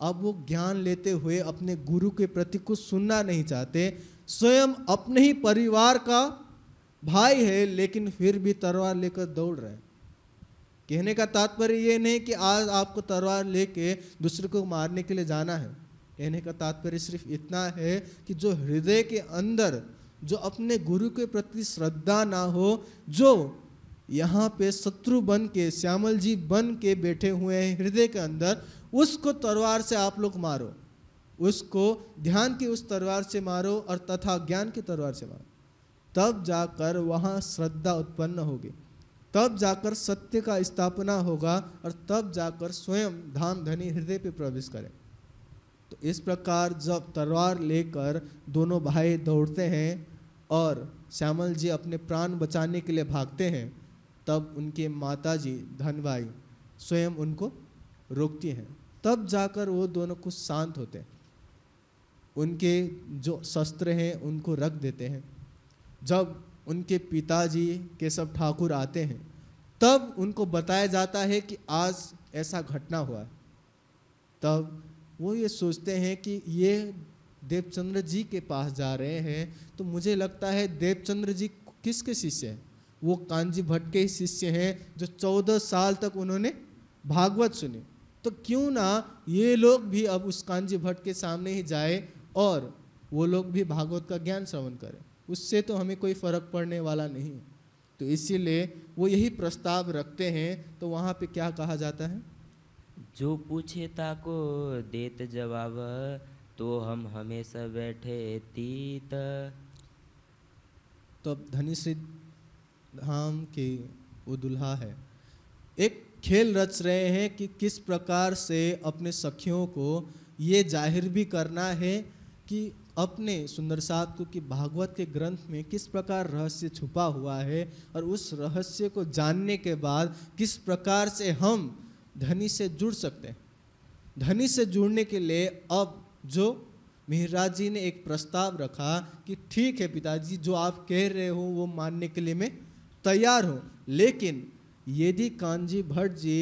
अब वो ज्ञान लेते हुए अपने गुरु के प्रति कुछ सुनना नहीं चाहते स्वयं अपने ही परिवार का भाई है लेकिन फिर भी तलवार लेकर दौड़ रहे कहने का तात्पर्य ये नहीं कि आज आपको तलवार लेके दूसरे को मारने के लिए जाना है कहने का तात्पर्य सिर्फ इतना है कि जो हृदय के अंदर जो अपने गुरु के प्रति श्रद्धा ना हो जो यहाँ पे शत्रु बन के श्यामल जी बन के बैठे हुए हैं हृदय के अंदर उसको तलवार से आप लोग मारो उसको ध्यान की उस तलवार से मारो और तथा ज्ञान की तलवार से मारो तब जाकर वहाँ श्रद्धा उत्पन्न होगी तब जाकर सत्य का स्थापना होगा और तब जाकर स्वयं धाम धनी हृदय पे प्रवेश करें तो इस प्रकार जब तलवार लेकर दोनों भाई दौड़ते हैं और श्यामल जी अपने प्राण बचाने के लिए भागते हैं तब उनके माता जी धनबाई स्वयं उनको रोकती हैं तब जाकर वो दोनों कुछ शांत होते हैं उनके जो शस्त्र हैं उनको रख देते हैं जब उनके पिताजी केशव ठाकुर आते हैं तब उनको बताया जाता है कि आज ऐसा घटना हुआ है तब वो ये सोचते हैं कि ये देवचंद्र जी के पास जा रहे हैं तो मुझे लगता है देवचंद्र जी किसके शिष्य हैं वो कांजी भट्ट के ही शिष्य हैं जो चौदह साल तक उन्होंने भागवत सुने तो क्यों ना ये लोग भी अब उस कांजी भट्ट के सामने ही जाए और वो लोग भी भागवत का ज्ञान श्रवण करें उससे तो हमें कोई फ़र्क पड़ने वाला नहीं तो इसीलिए वो यही प्रस्ताव रखते हैं तो वहाँ पे क्या कहा जाता है जो पूछे ताको देत जवाब तो हम हमेशा बैठे तीत तो अब धनी श्री धाम की वो दुल्हा है एक खेल रच रहे हैं कि किस प्रकार से अपने सखियों को ये जाहिर भी करना है कि अपने सुंदर साध को कि भागवत के ग्रंथ में किस प्रकार रहस्य छुपा हुआ है और उस रहस्य को जानने के बाद किस प्रकार से हम धनी से जुड़ सकते हैं धनी से जुड़ने के लिए अब जो मिहराज जी ने एक प्रस्ताव रखा कि ठीक है पिताजी जो आप कह रहे हो वो मानने के लिए मैं तैयार हूँ लेकिन यदि कांजी भट्ट जी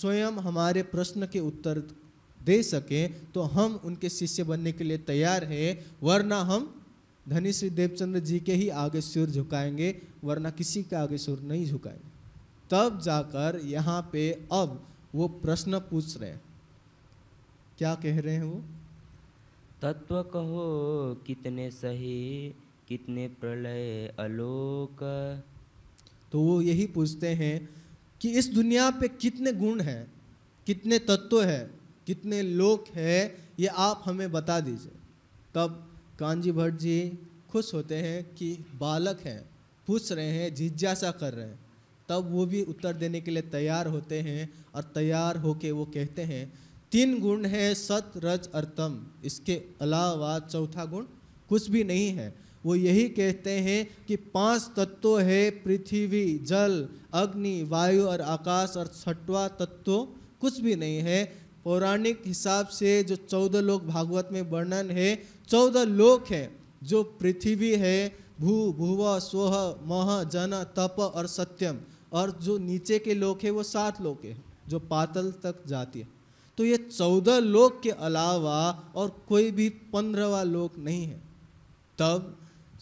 स्वयं हमारे प्रश्न के उत्तर दे सकें तो हम उनके शिष्य बनने के लिए तैयार हैं वरना हम धनी श्री देवचंद्र जी के ही आगे सुर झुकाएंगे वरना किसी के आगे सुर नहीं झुकाएंगे तब जाकर यहाँ पे अब वो प्रश्न पूछ रहे हैं क्या कह रहे हैं वो तत्व कहो कितने सही कितने प्रलय अलोक तो वो यही पूछते हैं कि इस दुनिया पे कितने गुण हैं कितने तत्व हैं कितने लोग हैं ये आप हमें बता दीजिए तब कांजी भट्ट जी खुश होते हैं कि बालक हैं पूछ रहे हैं जिज्ञासा कर रहे हैं तब वो भी उत्तर देने के लिए तैयार होते हैं और तैयार होके वो कहते हैं तीन गुण है सत रज और तम इसके अलावा चौथा गुण कुछ भी नहीं है वो यही कहते हैं कि पांच तत्व है पृथ्वी जल अग्नि वायु और आकाश और छठवा तत्व कुछ भी नहीं है पौराणिक हिसाब से जो चौदह लोक भागवत में वर्णन है चौदह लोक हैं जो पृथ्वी है भू भूव सोह मह जन तप और सत्यम और जो नीचे के लोक है वो सात लोक है जो पातल तक जाती है तो ये चौदह लोक के अलावा और कोई भी पंद्रहवा लोक नहीं है तब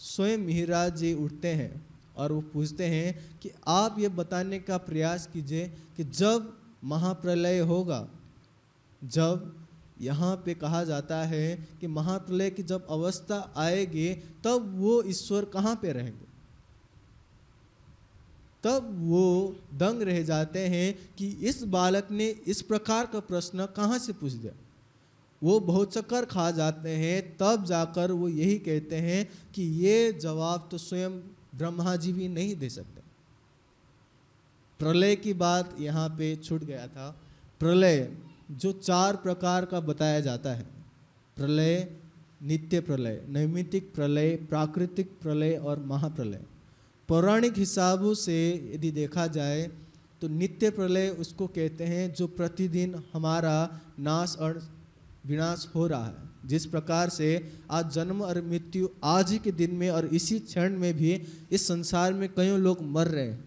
स्वयं मिहराज जी उठते हैं और वो पूछते हैं कि आप ये बताने का प्रयास कीजिए कि जब महाप्रलय होगा जब यहाँ पे कहा जाता है कि महाप्रलय की जब अवस्था आएगी तब वो ईश्वर कहाँ पे रहेंगे तब वो दंग रह जाते हैं कि इस बालक ने इस प्रकार का प्रश्न कहाँ से पूछ दिया वो बहुत चक्कर खा जाते हैं तब जाकर वो यही कहते हैं कि ये जवाब तो स्वयं ब्रह्मा जी भी नहीं दे सकते प्रलय की बात यहाँ पे छूट गया था प्रलय जो चार प्रकार का बताया जाता है प्रलय नित्य प्रलय नैमितिक प्रलय प्राकृतिक प्रलय और महाप्रलय पौराणिक हिसाबों से यदि देखा जाए तो नित्य प्रलय उसको कहते हैं जो प्रतिदिन हमारा नाश और विनाश हो रहा है जिस प्रकार से आज जन्म और मृत्यु आज ही के दिन में और इसी क्षण में भी इस संसार में कई लोग मर रहे हैं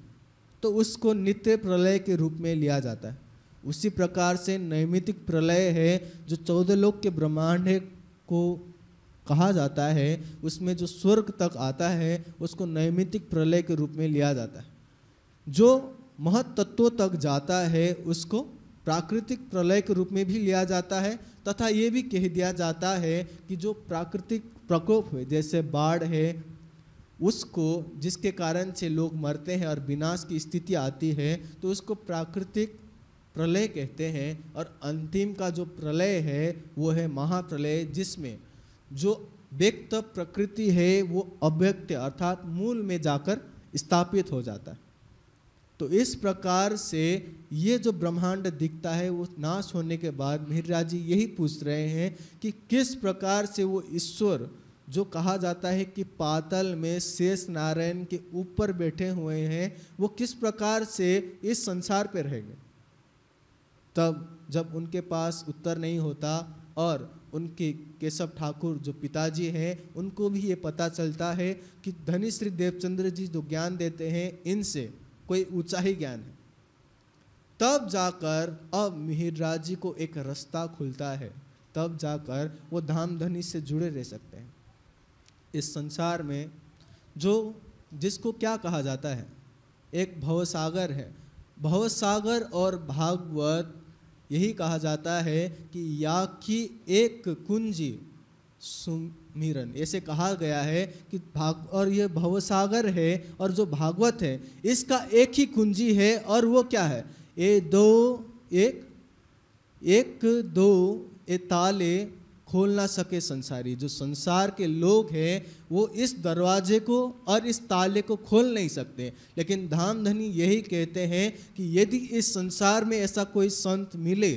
तो उसको नित्य प्रलय के रूप में लिया जाता है उसी प्रकार से नैमितिक प्रलय है जो चौदह लोक के ब्रह्मांड को कहा जाता है उसमें जो स्वर्ग तक आता है उसको नैमितिक प्रलय के रूप में लिया जाता है जो महत तत्वों तक जाता है उसको प्राकृतिक प्रलय के रूप में भी लिया जाता है तथा ये भी कह दिया जाता है कि जो प्राकृतिक प्रकोप है जैसे बाढ़ है उसको जिसके कारण से लोग मरते हैं और विनाश की स्थिति आती है तो उसको प्राकृतिक प्रलय कहते हैं और अंतिम का जो प्रलय है वो है महाप्रलय जिसमें जो व्यक्त प्रकृति है वो अव्यक्त अर्थात मूल में जाकर स्थापित हो जाता है तो इस प्रकार से ये जो ब्रह्मांड दिखता है वो नाश होने के बाद मिहिरा जी यही पूछ रहे हैं कि किस प्रकार से वो ईश्वर जो कहा जाता है कि पातल में शेष नारायण के ऊपर बैठे हुए हैं वो किस प्रकार से इस संसार पर रहेंगे तब जब उनके पास उत्तर नहीं होता और उनके केशव ठाकुर जो पिताजी हैं उनको भी ये पता चलता है कि धनी श्री देवचंद्र जी जो ज्ञान देते हैं इनसे कोई ऊंचा ही ज्ञान है तब जाकर अब मिहिरराज जी को एक रास्ता खुलता है तब जाकर वो धाम धनी से जुड़े रह सकते हैं इस संसार में जो जिसको क्या कहा जाता है एक भवसागर है भवसागर और भागवत यही कहा जाता है कि या की एक कुंजी सुमिरन ऐसे कहा गया है कि भाग और यह भवसागर है और जो भागवत है इसका एक ही कुंजी है और वो क्या है ए दो एक एक दो ए ताले खोल ना सके संसारी जो संसार के लोग हैं वो इस दरवाजे को और इस ताले को खोल नहीं सकते लेकिन धाम धनी यही कहते हैं कि यदि इस संसार में ऐसा कोई संत मिले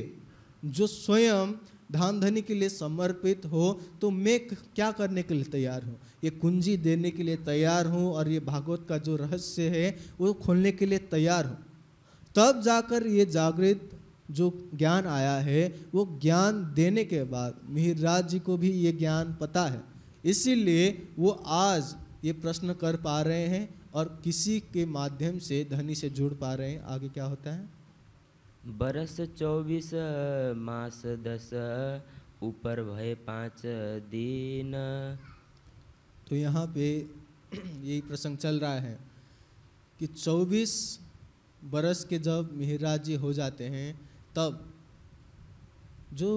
जो स्वयं धाम धनी के लिए समर्पित हो तो मैं क्या करने के लिए तैयार हूँ ये कुंजी देने के लिए तैयार हूँ और ये भागवत का जो रहस्य है वो खोलने के लिए तैयार हूँ तब जाकर ये जागृत जो ज्ञान आया है वो ज्ञान देने के बाद मिहिरराज जी को भी ये ज्ञान पता है इसीलिए वो आज ये प्रश्न कर पा रहे हैं और किसी के माध्यम से धनी से जुड़ पा रहे हैं आगे क्या होता है बरस चौबीस मास दस ऊपर भय पाँच दिन तो यहाँ पे यही प्रसंग चल रहा है कि चौबीस बरस के जब मिहिराज जी हो जाते हैं तब जो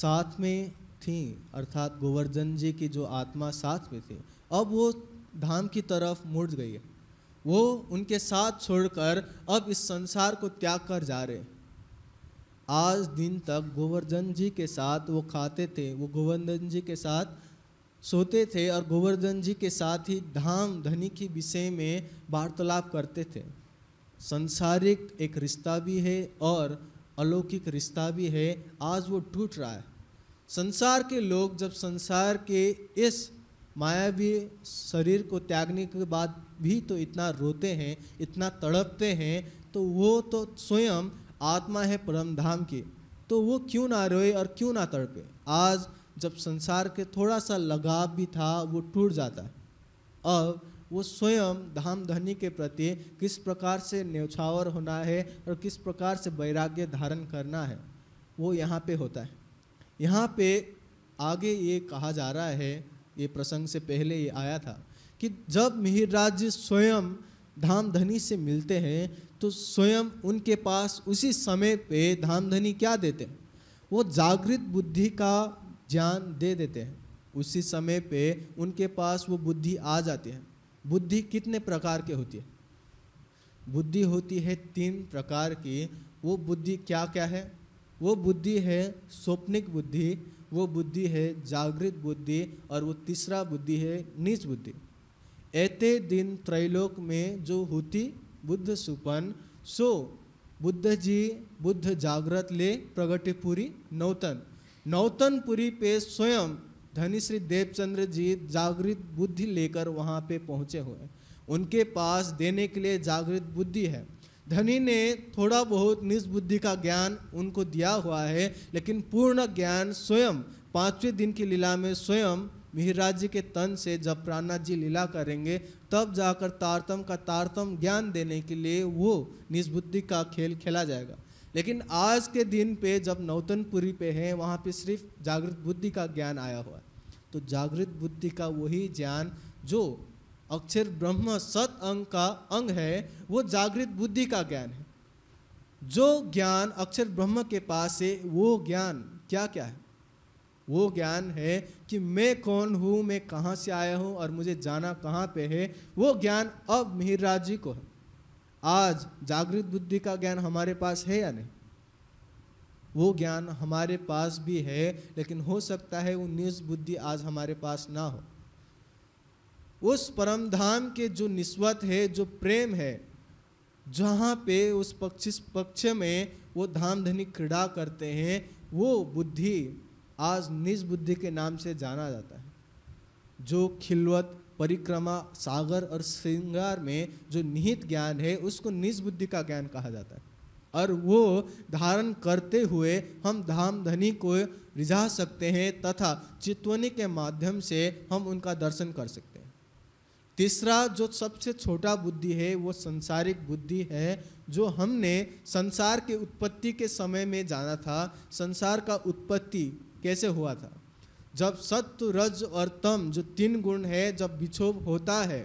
साथ में थी अर्थात गोवर्धन जी की जो आत्मा साथ में थी अब वो धाम की तरफ मुड़ गई है वो उनके साथ छोड़कर अब इस संसार को त्याग कर जा रहे आज दिन तक गोवर्धन जी के साथ वो खाते थे वो गोवर्धन जी के साथ सोते थे और गोवर्धन जी के साथ ही धाम धनी के विषय में वार्तालाप करते थे संसारिक एक रिश्ता भी है और अलौकिक रिश्ता भी है आज वो टूट रहा है संसार के लोग जब संसार के इस मायावी शरीर को त्यागने के बाद भी तो इतना रोते हैं इतना तड़पते हैं तो वो तो स्वयं आत्मा है परम धाम की तो वो क्यों ना रोए और क्यों ना तड़पे आज जब संसार के थोड़ा सा लगाव भी था वो टूट जाता है अब वो स्वयं धाम धनी के प्रति किस प्रकार से न्यौछावर होना है और किस प्रकार से वैराग्य धारण करना है वो यहाँ पे होता है यहाँ पे आगे ये कहा जा रहा है ये प्रसंग से पहले ये आया था कि जब मिहिरराज जी स्वयं धाम धनी से मिलते हैं तो स्वयं उनके पास उसी समय पे धाम धनी क्या देते हैं वो जागृत बुद्धि का ज्ञान दे देते हैं उसी समय पे उनके पास वो बुद्धि आ जाती है बुद्धि कितने प्रकार की होती है बुद्धि होती है तीन प्रकार की वो बुद्धि क्या क्या है वो बुद्धि है स्वप्निक बुद्धि वो बुद्धि है जागृत बुद्धि और वो तीसरा बुद्धि है नीच बुद्धि ऐते दिन त्रैलोक में जो होती बुद्ध सुपन सो बुद्ध जी बुद्ध जागृत ले प्रगटिपुरी नौतन नौतनपुरी पे स्वयं धनी श्री देवचंद्र जी जागृत बुद्धि लेकर वहाँ पे पहुँचे हुए उनके पास देने के लिए जागृत बुद्धि है धनी ने थोड़ा बहुत निज बुद्धि का ज्ञान उनको दिया हुआ है लेकिन पूर्ण ज्ञान स्वयं पाँचवें दिन की लीला में स्वयं मिहिराज जी के तन से जब प्राणनाथ जी लीला करेंगे तब जाकर तारतम का तारतम ज्ञान देने के लिए वो निस्बुद्धि का खेल खेला जाएगा लेकिन आज के दिन पे जब नौतनपुरी पे हैं वहाँ पे सिर्फ जागृत बुद्धि का ज्ञान आया हुआ है तो जागृत बुद्धि का वही ज्ञान जो अक्षर ब्रह्म सत अंग का अंग है वो जागृत बुद्धि का ज्ञान है जो ज्ञान अक्षर ब्रह्म के पास है वो ज्ञान क्या क्या है वो ज्ञान है कि मैं कौन हूँ मैं कहाँ से आया हूँ और मुझे जाना कहाँ पे है वो ज्ञान अब मिहिर जी को है आज जागृत बुद्धि का ज्ञान हमारे पास है या नहीं वो ज्ञान हमारे पास भी है लेकिन हो सकता है वो निज बुद्धि आज हमारे पास ना हो उस परम धाम के जो निस्वत है जो प्रेम है जहाँ पे उस पक्ष पक्ष में वो धाम धनी क्रीड़ा करते हैं वो बुद्धि आज निज बुद्धि के नाम से जाना जाता है जो खिलवत परिक्रमा सागर और श्रृंगार में जो निहित ज्ञान है उसको निज बुद्धि का ज्ञान कहा जाता है और वो धारण करते हुए हम धाम धनी को रिझा सकते हैं तथा चितवनी के माध्यम से हम उनका दर्शन कर सकते हैं तीसरा जो सबसे छोटा बुद्धि है वो संसारिक बुद्धि है जो हमने संसार के उत्पत्ति के समय में जाना था संसार का उत्पत्ति कैसे हुआ था जब सत्व रज और तम जो तीन गुण है जब विक्षोभ होता है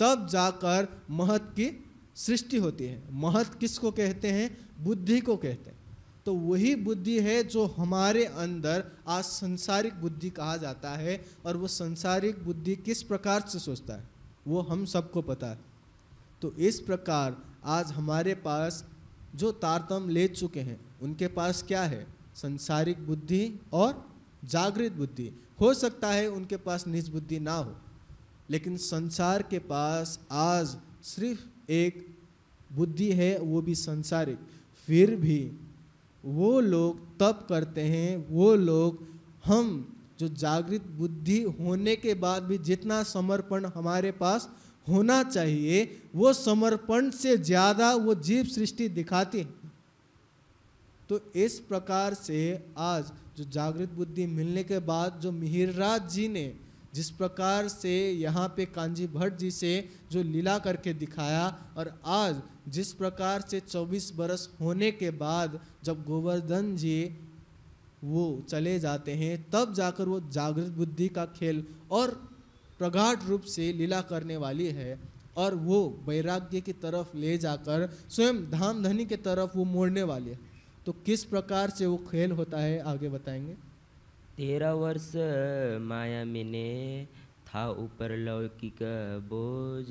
तब जाकर महत की सृष्टि होती है महत किसको कहते हैं बुद्धि को कहते हैं तो वही बुद्धि है जो हमारे अंदर आज संसारिक बुद्धि कहा जाता है और वो संसारिक बुद्धि किस प्रकार से सोचता है वो हम सबको पता है तो इस प्रकार आज हमारे पास जो तारतम ले चुके हैं उनके पास क्या है संसारिक बुद्धि और जागृत बुद्धि हो सकता है उनके पास निज बुद्धि ना हो लेकिन संसार के पास आज सिर्फ एक बुद्धि है वो भी संसारिक फिर भी वो लोग तप करते हैं वो लोग हम जो जागृत बुद्धि होने के बाद भी जितना समर्पण हमारे पास होना चाहिए वो समर्पण से ज़्यादा वो जीव सृष्टि दिखाती है तो इस प्रकार से आज जो जागृत बुद्धि मिलने के बाद जो मिहिरराज जी ने जिस प्रकार से यहाँ पे कांजी भट्ट जी से जो लीला करके दिखाया और आज जिस प्रकार से 24 बरस होने के बाद जब गोवर्धन जी वो चले जाते हैं तब जाकर वो जागृत बुद्धि का खेल और प्रगाढ़ रूप से लीला करने वाली है और वो वैराग्य की तरफ ले जाकर स्वयं धाम धनी के तरफ वो मोड़ने वाली है तो किस प्रकार से वो खेल होता है आगे बताएंगे तेरह वर्ष माया मिने था ऊपर लौकिक बोझ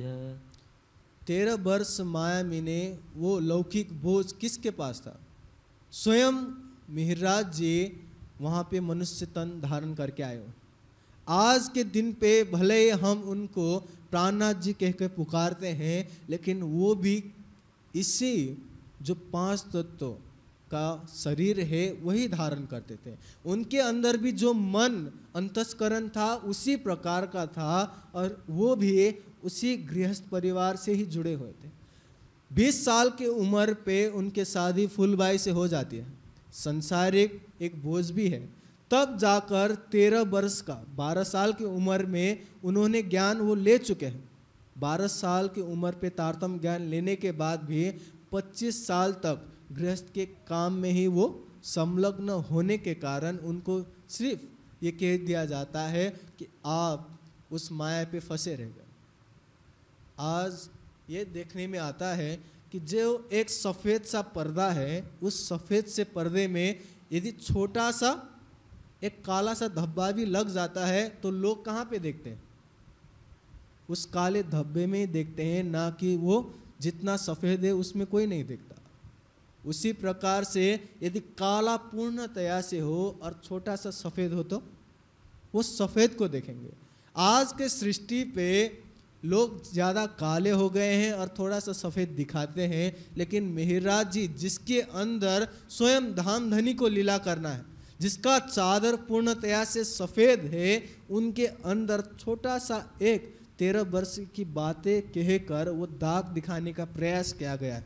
तेरह वर्ष माया मिने वो लौकिक बोझ किसके पास था स्वयं मिहराज जी वहाँ पे मनुष्य तन धारण करके आए आज के दिन पे भले ही हम उनको प्राणनाथ जी कह के पुकारते हैं लेकिन वो भी इसी जो पांच तत्व का शरीर है वही धारण करते थे उनके अंदर भी जो मन अंतस्करण था उसी प्रकार का था और वो भी उसी गृहस्थ परिवार से ही जुड़े हुए थे 20 साल की उम्र पे उनके शादी फुलबाई से हो जाती है संसारिक एक बोझ भी है तब जाकर तेरह वर्ष का बारह साल की उम्र में उन्होंने ज्ञान वो ले चुके हैं बारह साल की उम्र पे तारतम ज्ञान लेने के बाद भी पच्चीस साल तक गृहस्थ के काम में ही वो संलग्न होने के कारण उनको सिर्फ ये कह दिया जाता है कि आप उस माया पे फंसे रह गए आज ये देखने में आता है कि जो एक सफ़ेद सा पर्दा है उस सफ़ेद से पर्दे में यदि छोटा सा एक काला सा धब्बा भी लग जाता है तो लोग कहाँ पे देखते हैं उस काले धब्बे में ही देखते हैं ना कि वो जितना सफ़ेद है उसमें कोई नहीं देखता उसी प्रकार से यदि काला पूर्णतया से हो और छोटा सा सफ़ेद हो तो वो सफ़ेद को देखेंगे आज के सृष्टि पे लोग ज़्यादा काले हो गए हैं और थोड़ा सा सफ़ेद दिखाते हैं लेकिन मिहिराज जी जिसके अंदर स्वयं धाम धनी को लीला करना है जिसका चादर पूर्णतया से सफ़ेद है उनके अंदर छोटा सा एक तेरह वर्ष की बातें कहकर वो दाग दिखाने का प्रयास किया गया है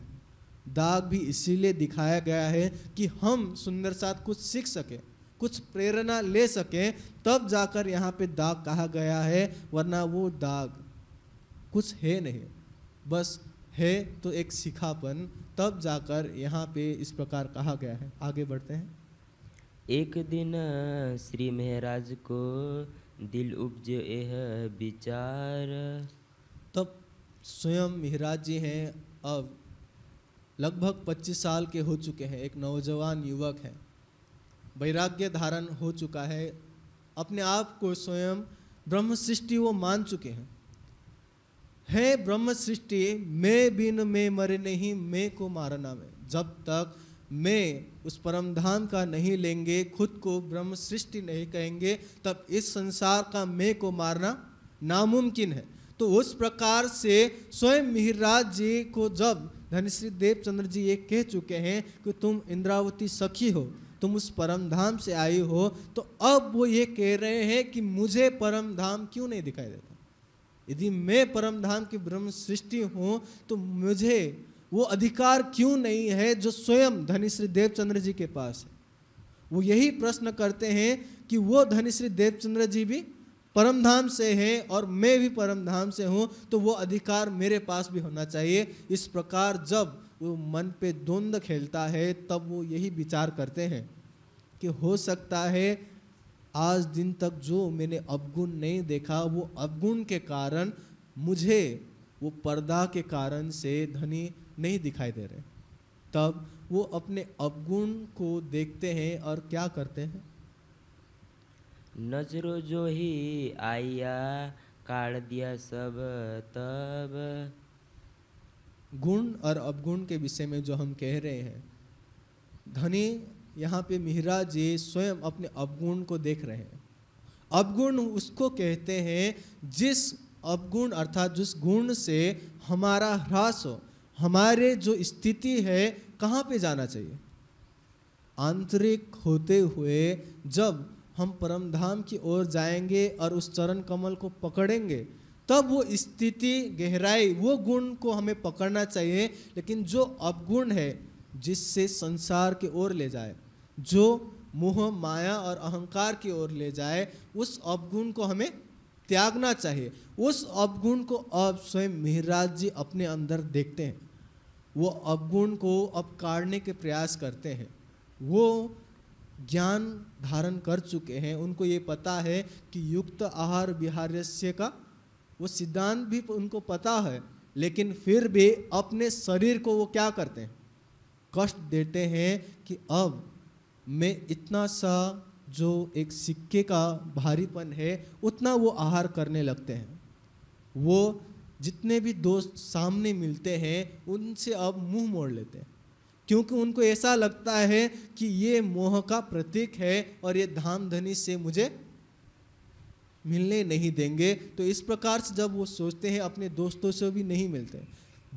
दाग भी इसीलिए दिखाया गया है कि हम सुंदर साथ कुछ सीख सकें कुछ प्रेरणा ले सकें तब जाकर यहाँ पे दाग कहा गया है वरना वो दाग कुछ है नहीं बस है तो एक सिखापन तब जाकर यहाँ पे इस प्रकार कहा गया है आगे बढ़ते हैं एक दिन श्री महराज को दिल उपज यह विचार तब स्वयं महराज जी हैं अब लगभग 25 साल के हो चुके हैं एक नौजवान युवक है वैराग्य धारण हो चुका है अपने आप को स्वयं ब्रह्म सृष्टि वो मान चुके हैं है ब्रह्म सृष्टि मैं बिन मैं मरे नहीं मैं को मारना में जब तक मैं उस परम धाम का नहीं लेंगे खुद को ब्रह्म सृष्टि नहीं कहेंगे तब इस संसार का मैं को मारना नामुमकिन है तो उस प्रकार से स्वयं मिहिराज जी को जब धन श्री देवचंद्र जी ये कह चुके हैं कि तुम इंद्रावती सखी हो तुम उस परम धाम से आई हो तो अब वो ये कह रहे हैं कि मुझे परम धाम क्यों नहीं दिखाई देता यदि मैं परम धाम की ब्रह्म सृष्टि हूँ तो मुझे वो अधिकार क्यों नहीं है जो स्वयं श्री देवचंद्र जी के पास है वो यही प्रश्न करते हैं कि वो श्री देवचंद्र जी भी परम धाम से हैं और मैं भी परम धाम से हूँ तो वो अधिकार मेरे पास भी होना चाहिए इस प्रकार जब वो मन पे द्वंद्व खेलता है तब वो यही विचार करते हैं कि हो सकता है आज दिन तक जो मैंने अवगुण नहीं देखा वो अवगुण के कारण मुझे वो पर्दा के कारण से धनी नहीं दिखाई दे रहे तब वो अपने अवगुण को देखते हैं और क्या करते हैं नजरों जो ही आया काट दिया सब तब गुण और अवगुण के विषय में जो हम कह रहे हैं धनी यहाँ पे मिहरा जी स्वयं अपने अवगुण को देख रहे हैं अवगुण उसको कहते हैं जिस अवगुण अर्थात जिस गुण से हमारा ह्रास हो हमारे जो स्थिति है कहाँ पे जाना चाहिए आंतरिक होते हुए जब हम परम धाम की ओर जाएंगे और उस चरण कमल को पकड़ेंगे तब वो स्थिति गहराई वो गुण को हमें पकड़ना चाहिए लेकिन जो अवगुण है जिससे संसार की ओर ले जाए जो मोह माया और अहंकार की ओर ले जाए उस अवगुण को हमें त्यागना चाहिए उस अवगुण को अब स्वयं मिहराज जी अपने अंदर देखते हैं वो अवगुण को अब काटने के प्रयास करते हैं वो ज्ञान धारण कर चुके हैं उनको ये पता है कि युक्त आहार विहार्य का वो सिद्धांत भी उनको पता है लेकिन फिर भी अपने शरीर को वो क्या करते हैं कष्ट देते हैं कि अब मैं इतना सा जो एक सिक्के का भारीपन है उतना वो आहार करने लगते हैं वो जितने भी दोस्त सामने मिलते हैं उनसे अब मुंह मोड़ लेते हैं क्योंकि उनको ऐसा लगता है कि ये मोह का प्रतीक है और ये धाम धनी से मुझे मिलने नहीं देंगे तो इस प्रकार से जब वो सोचते हैं अपने दोस्तों से भी नहीं मिलते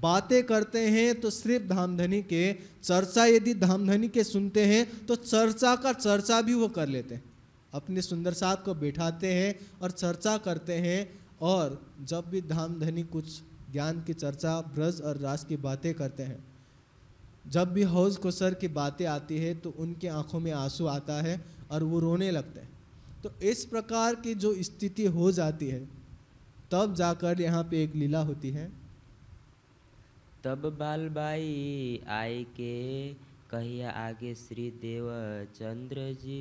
बातें करते हैं तो सिर्फ धामधनी के चर्चा यदि धामधनी के सुनते हैं तो चर्चा का चर्चा भी वो कर लेते हैं अपने सुंदर साहब को बैठाते हैं और चर्चा करते हैं और जब भी धामधनी कुछ ज्ञान की चर्चा ब्रज और रास की बातें करते हैं जब भी हौज़ खुसर की बातें आती है तो उनके आंखों में आंसू आता है और वो रोने लगते हैं तो इस प्रकार की जो स्थिति हो जाती है तब जाकर यहाँ पे एक लीला होती है तब बाल बाई आए के कहिया आगे श्री देव चंद्र जी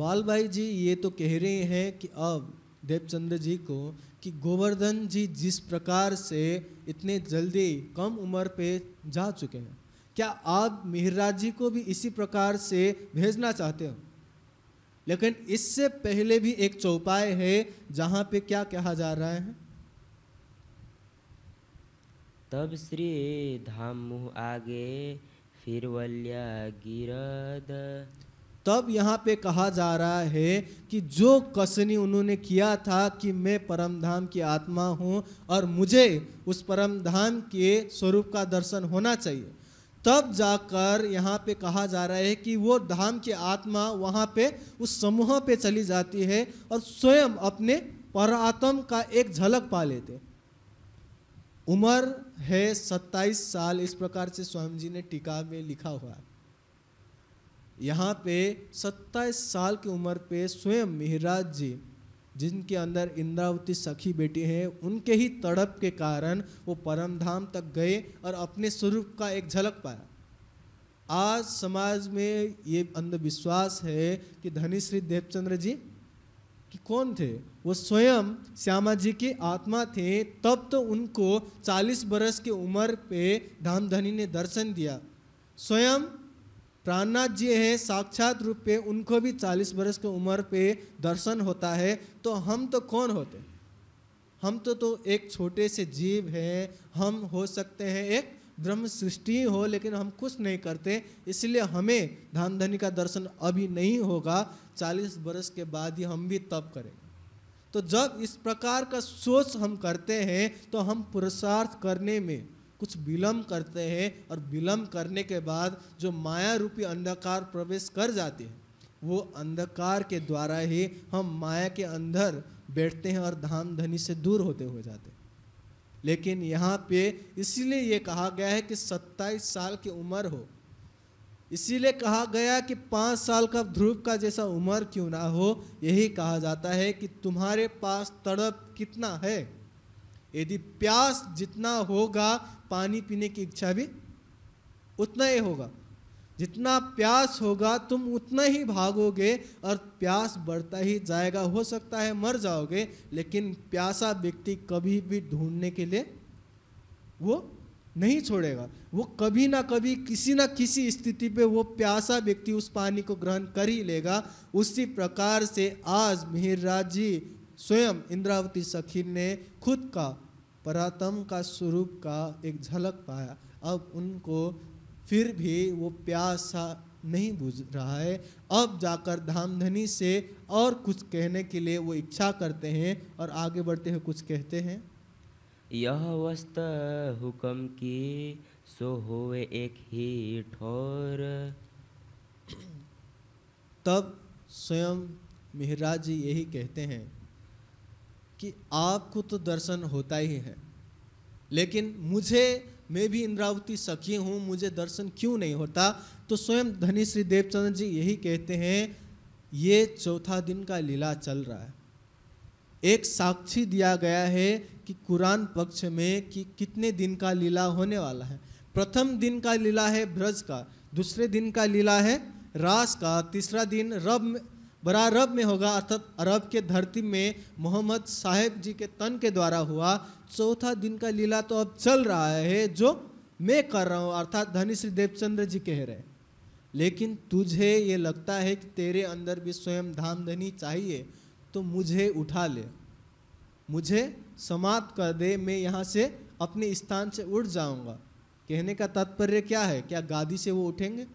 बाल भाई जी ये तो कह रहे हैं कि अब देवचंद्र जी को कि गोवर्धन जी जिस प्रकार से इतने जल्दी कम उम्र पे जा चुके हैं क्या आप मिहराज जी को भी इसी प्रकार से भेजना चाहते हो लेकिन इससे पहले भी एक चौपाय है जहाँ पे क्या कहा जा रहा है तब श्री धाम मुह आगे फिर वल्या गिरद तब यहाँ पे कहा जा रहा है कि जो कसनी उन्होंने किया था कि मैं परम धाम की आत्मा हूँ और मुझे उस परम धाम के स्वरूप का दर्शन होना चाहिए तब जाकर यहाँ पे कहा जा रहा है कि वो धाम की आत्मा वहाँ पे उस समूह पे चली जाती है और स्वयं अपने पर आत्म का एक झलक पा लेते उम्र है सत्ताईस साल इस प्रकार से स्वामी जी ने टीका में लिखा हुआ है यहाँ पे सत्ताईस साल की उम्र पे स्वयं मिहराज जी जिनके अंदर इंद्रावती सखी बेटी है उनके ही तड़प के कारण वो परम धाम तक गए और अपने स्वरूप का एक झलक पाया आज समाज में ये अंधविश्वास है कि धनी श्री देवचंद्र जी कि कौन थे वो स्वयं श्यामा जी की आत्मा थे तब तो उनको 40 बरस की उम्र पे धामधनी ने दर्शन दिया स्वयं प्राणनाथ जी हैं साक्षात रूप पे उनको भी चालीस बरस की उम्र पे दर्शन होता है तो हम तो कौन होते हम तो तो एक छोटे से जीव हैं हम हो सकते हैं एक ब्रह्म सृष्टि हो लेकिन हम कुछ नहीं करते इसलिए हमें धामधनी का दर्शन अभी नहीं होगा चालीस बरस के बाद ही हम भी तप करेंगे तो जब इस प्रकार का सोच हम करते हैं तो हम पुरुषार्थ करने में कुछ विलम्ब करते हैं और विलम्ब करने के बाद जो माया रूपी अंधकार प्रवेश कर जाते हैं वो अंधकार के द्वारा ही हम माया के अंदर बैठते हैं और धाम धनी से दूर होते हो जाते हैं लेकिन यहाँ पे इसीलिए ये कहा गया है कि 27 साल की उम्र हो इसीलिए कहा गया कि पाँच साल का ध्रुव का जैसा उम्र क्यों ना हो यही कहा जाता है कि तुम्हारे पास तड़प कितना है यदि प्यास जितना होगा पानी पीने की इच्छा भी उतना ही होगा जितना प्यास होगा तुम उतना ही भागोगे और प्यास बढ़ता ही जाएगा हो सकता है मर जाओगे लेकिन प्यासा व्यक्ति कभी भी ढूंढने के लिए वो नहीं छोड़ेगा वो कभी ना कभी किसी ना किसी स्थिति पे वो प्यासा व्यक्ति उस पानी को ग्रहण कर ही लेगा उसी प्रकार से आज मिहिर जी स्वयं इंद्रावती सखी ने खुद का परातम का स्वरूप का एक झलक पाया अब उनको फिर भी वो प्यासा नहीं बुझ रहा है अब जाकर धामधनी से और कुछ कहने के लिए वो इच्छा करते हैं और आगे बढ़ते हुए कुछ कहते हैं यह वस्त हुक्म की सो होवे एक ही ठोर तब स्वयं मेहराज जी यही कहते हैं कि आपको तो दर्शन होता ही है लेकिन मुझे मैं भी इंद्रावती सखी हूँ मुझे दर्शन क्यों नहीं होता तो स्वयं धनी श्री देवचंद्र जी यही कहते हैं ये चौथा दिन का लीला चल रहा है एक साक्षी दिया गया है कि कुरान पक्ष में कि कितने दिन का लीला होने वाला है प्रथम दिन का लीला है ब्रज का दूसरे दिन का लीला है रास का तीसरा दिन रब बरा अरब में होगा अर्थात अरब के धरती में मोहम्मद साहेब जी के तन के द्वारा हुआ चौथा दिन का लीला तो अब चल रहा है जो मैं कर रहा हूँ अर्थात धनी श्री देवचंद्र जी कह रहे लेकिन तुझे ये लगता है कि तेरे अंदर भी स्वयं धाम धनी चाहिए तो मुझे उठा ले मुझे समाप्त कर दे मैं यहाँ से अपने स्थान से उठ जाऊँगा कहने का तात्पर्य क्या है क्या गादी से वो उठेंगे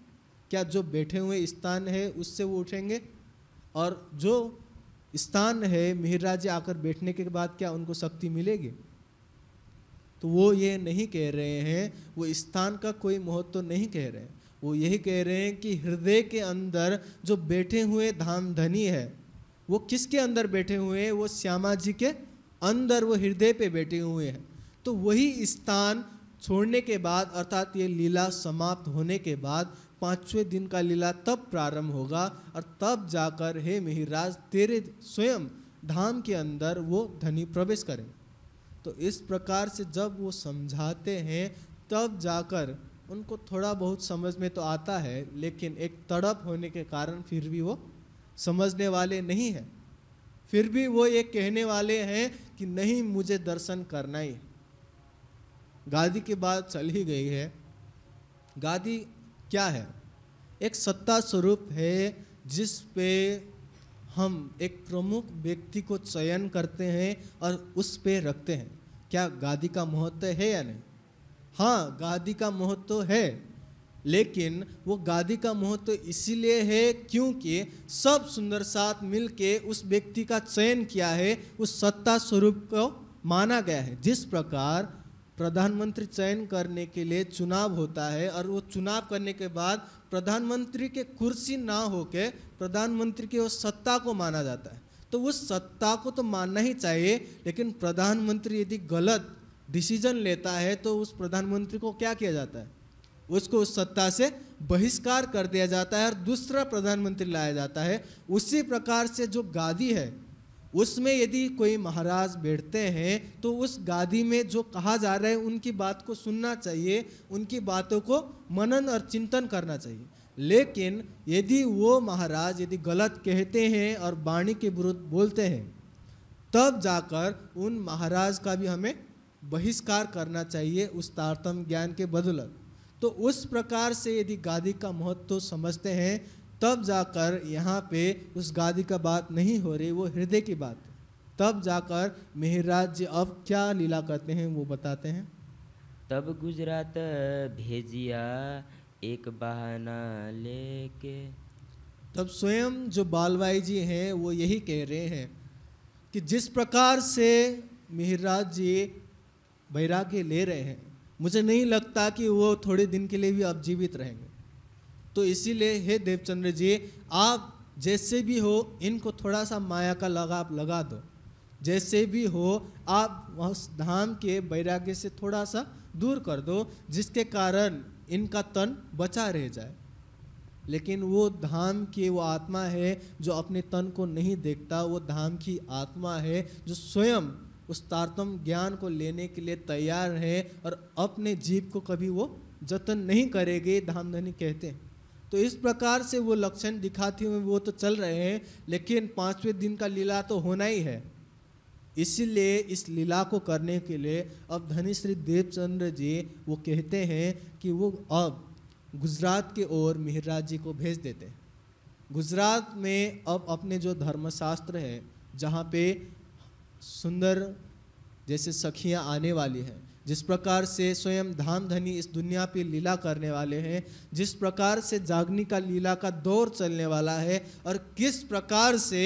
क्या जो बैठे हुए स्थान है उससे वो उठेंगे और जो स्थान है मिहिर आकर बैठने के बाद क्या उनको शक्ति मिलेगी तो वो ये नहीं कह रहे हैं वो स्थान का कोई महत्व तो नहीं कह रहे हैं वो यही कह रहे हैं कि हृदय के अंदर जो बैठे हुए धाम धनी है वो किसके अंदर बैठे हुए हैं वो श्यामा जी के अंदर वो हृदय पे बैठे हुए हैं तो वही स्थान छोड़ने के बाद अर्थात ये लीला समाप्त होने के बाद पांचवें दिन का लीला तब प्रारंभ होगा और तब जाकर हे मिहिराज तेरे स्वयं धाम के अंदर वो धनी प्रवेश करें तो इस प्रकार से जब वो समझाते हैं तब जाकर उनको थोड़ा बहुत समझ में तो आता है लेकिन एक तड़प होने के कारण फिर भी वो समझने वाले नहीं हैं फिर भी वो ये कहने वाले हैं कि नहीं मुझे दर्शन करना ही गादी की बात चल ही गई है गादी क्या है एक सत्ता स्वरूप है जिस पे हम एक प्रमुख व्यक्ति को चयन करते हैं और उस पे रखते हैं क्या गादी का महत्व है या नहीं हाँ गादी का महत्व तो है लेकिन वो गादी का महत्व तो इसीलिए है क्योंकि सब सुंदर साथ मिल उस व्यक्ति का चयन किया है उस सत्ता स्वरूप को माना गया है जिस प्रकार प्रधानमंत्री चयन करने के लिए चुनाव होता है और वो चुनाव करने के बाद प्रधानमंत्री के कुर्सी ना होके प्रधानमंत्री के उस सत्ता को माना जाता है तो उस सत्ता को तो मानना ही चाहिए लेकिन प्रधानमंत्री यदि गलत डिसीजन लेता है तो उस प्रधानमंत्री को क्या किया जाता है उसको उस सत्ता से बहिष्कार कर दिया जाता है और दूसरा प्रधानमंत्री लाया जाता है उसी प्रकार से जो गादी है उसमें यदि कोई महाराज बैठते हैं तो उस गादी में जो कहा जा रहा है उनकी बात को सुनना चाहिए उनकी बातों को मनन और चिंतन करना चाहिए लेकिन यदि वो महाराज यदि गलत कहते हैं और वाणी के विरुद्ध बोलते हैं तब जाकर उन महाराज का भी हमें बहिष्कार करना चाहिए उस तारतम ज्ञान के बदौलत तो उस प्रकार से यदि गादी का महत्व तो समझते हैं तब जाकर यहाँ पे उस गादी का बात नहीं हो रही वो हृदय की बात तब जाकर मेहराज जी अब क्या लीला करते हैं वो बताते हैं तब गुजरात भेजिया एक बहाना लेके तब स्वयं जो बालवाई जी हैं वो यही कह रहे हैं कि जिस प्रकार से मेहराज जी बैराग्य ले रहे हैं मुझे नहीं लगता कि वो थोड़े दिन के लिए भी अब जीवित रहेंगे तो इसीलिए हे देवचंद्र जी आप जैसे भी हो इनको थोड़ा सा माया का लगाव लगा दो जैसे भी हो आप उस धाम के बैराग्य से थोड़ा सा दूर कर दो जिसके कारण इनका तन बचा रह जाए लेकिन वो धाम की वो आत्मा है जो अपने तन को नहीं देखता वो धाम की आत्मा है जो स्वयं उस तारतम ज्ञान को लेने के लिए तैयार है और अपने जीव को कभी वो जतन नहीं करेगी धामधनी कहते हैं तो इस प्रकार से वो लक्षण दिखाती हुए वो तो चल रहे हैं लेकिन पाँचवें दिन का लीला तो होना ही है इसलिए इस लीला को करने के लिए अब धनी श्री देवचंद्र जी वो कहते हैं कि वो अब गुजरात के ओर मिहिराज जी को भेज देते हैं गुजरात में अब अपने जो धर्मशास्त्र है जहाँ पे सुंदर जैसे सखियाँ आने वाली हैं जिस प्रकार से स्वयं धाम धनी इस दुनिया पे लीला करने वाले हैं जिस प्रकार से जागनी का लीला का दौर चलने वाला है और किस प्रकार से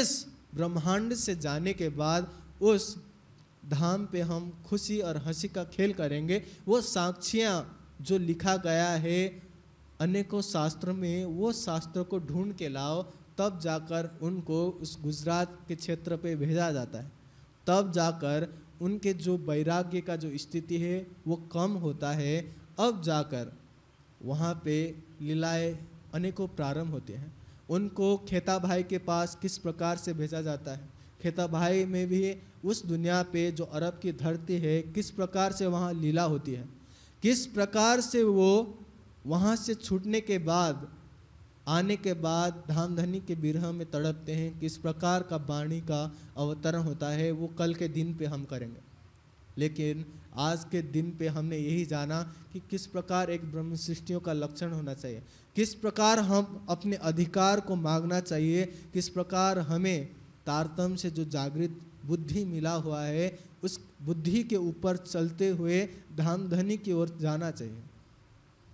इस ब्रह्मांड से जाने के बाद उस धाम पे हम खुशी और हंसी का खेल करेंगे वो साक्षियाँ जो लिखा गया है अनेकों शास्त्र में वो शास्त्र को ढूंढ के लाओ तब जाकर उनको उस गुजरात के क्षेत्र पे भेजा जाता है तब जाकर उनके जो वैराग्य का जो स्थिति है वो कम होता है अब जाकर वहाँ पे लीलाएँ अनेकों प्रारंभ होते हैं उनको खेता भाई के पास किस प्रकार से भेजा जाता है खेता भाई में भी उस दुनिया पे जो अरब की धरती है किस प्रकार से वहाँ लीला होती है किस प्रकार से वो वहाँ से छूटने के बाद आने के बाद धामधनी के बिरह में तड़पते हैं किस प्रकार का वाणी का अवतरण होता है वो कल के दिन पे हम करेंगे लेकिन आज के दिन पे हमने यही जाना कि किस प्रकार एक ब्रह्म सृष्टियों का लक्षण होना चाहिए किस प्रकार हम अपने अधिकार को मांगना चाहिए किस प्रकार हमें तारतम से जो जागृत बुद्धि मिला हुआ है उस बुद्धि के ऊपर चलते हुए धाम धनी की ओर जाना चाहिए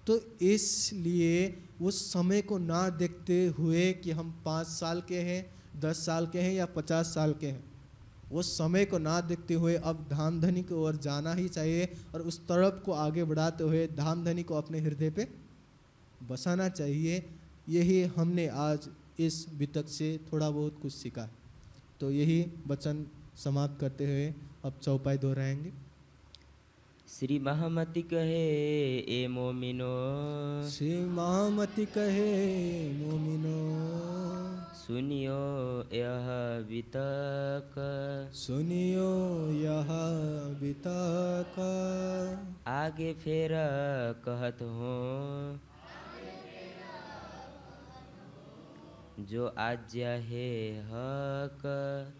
तो इसलिए उस समय को ना देखते हुए कि हम पाँच साल के हैं दस साल के हैं या पचास साल के हैं वो समय को ना देखते हुए अब धनी की ओर जाना ही चाहिए और उस तड़प को आगे बढ़ाते हुए धाम धनी को अपने हृदय पे बसाना चाहिए यही हमने आज इस बीतक से थोड़ा बहुत कुछ सीखा तो यही वचन समाप्त करते हुए अब चौपाई दोहराएंगे श्री महामती कहे ए मोमिनो श्री महामती कहे मोमिनो सुनियो यह बीतक सुनियो यह बीतक आगे फेर कहत हो जो आज्ञा है हक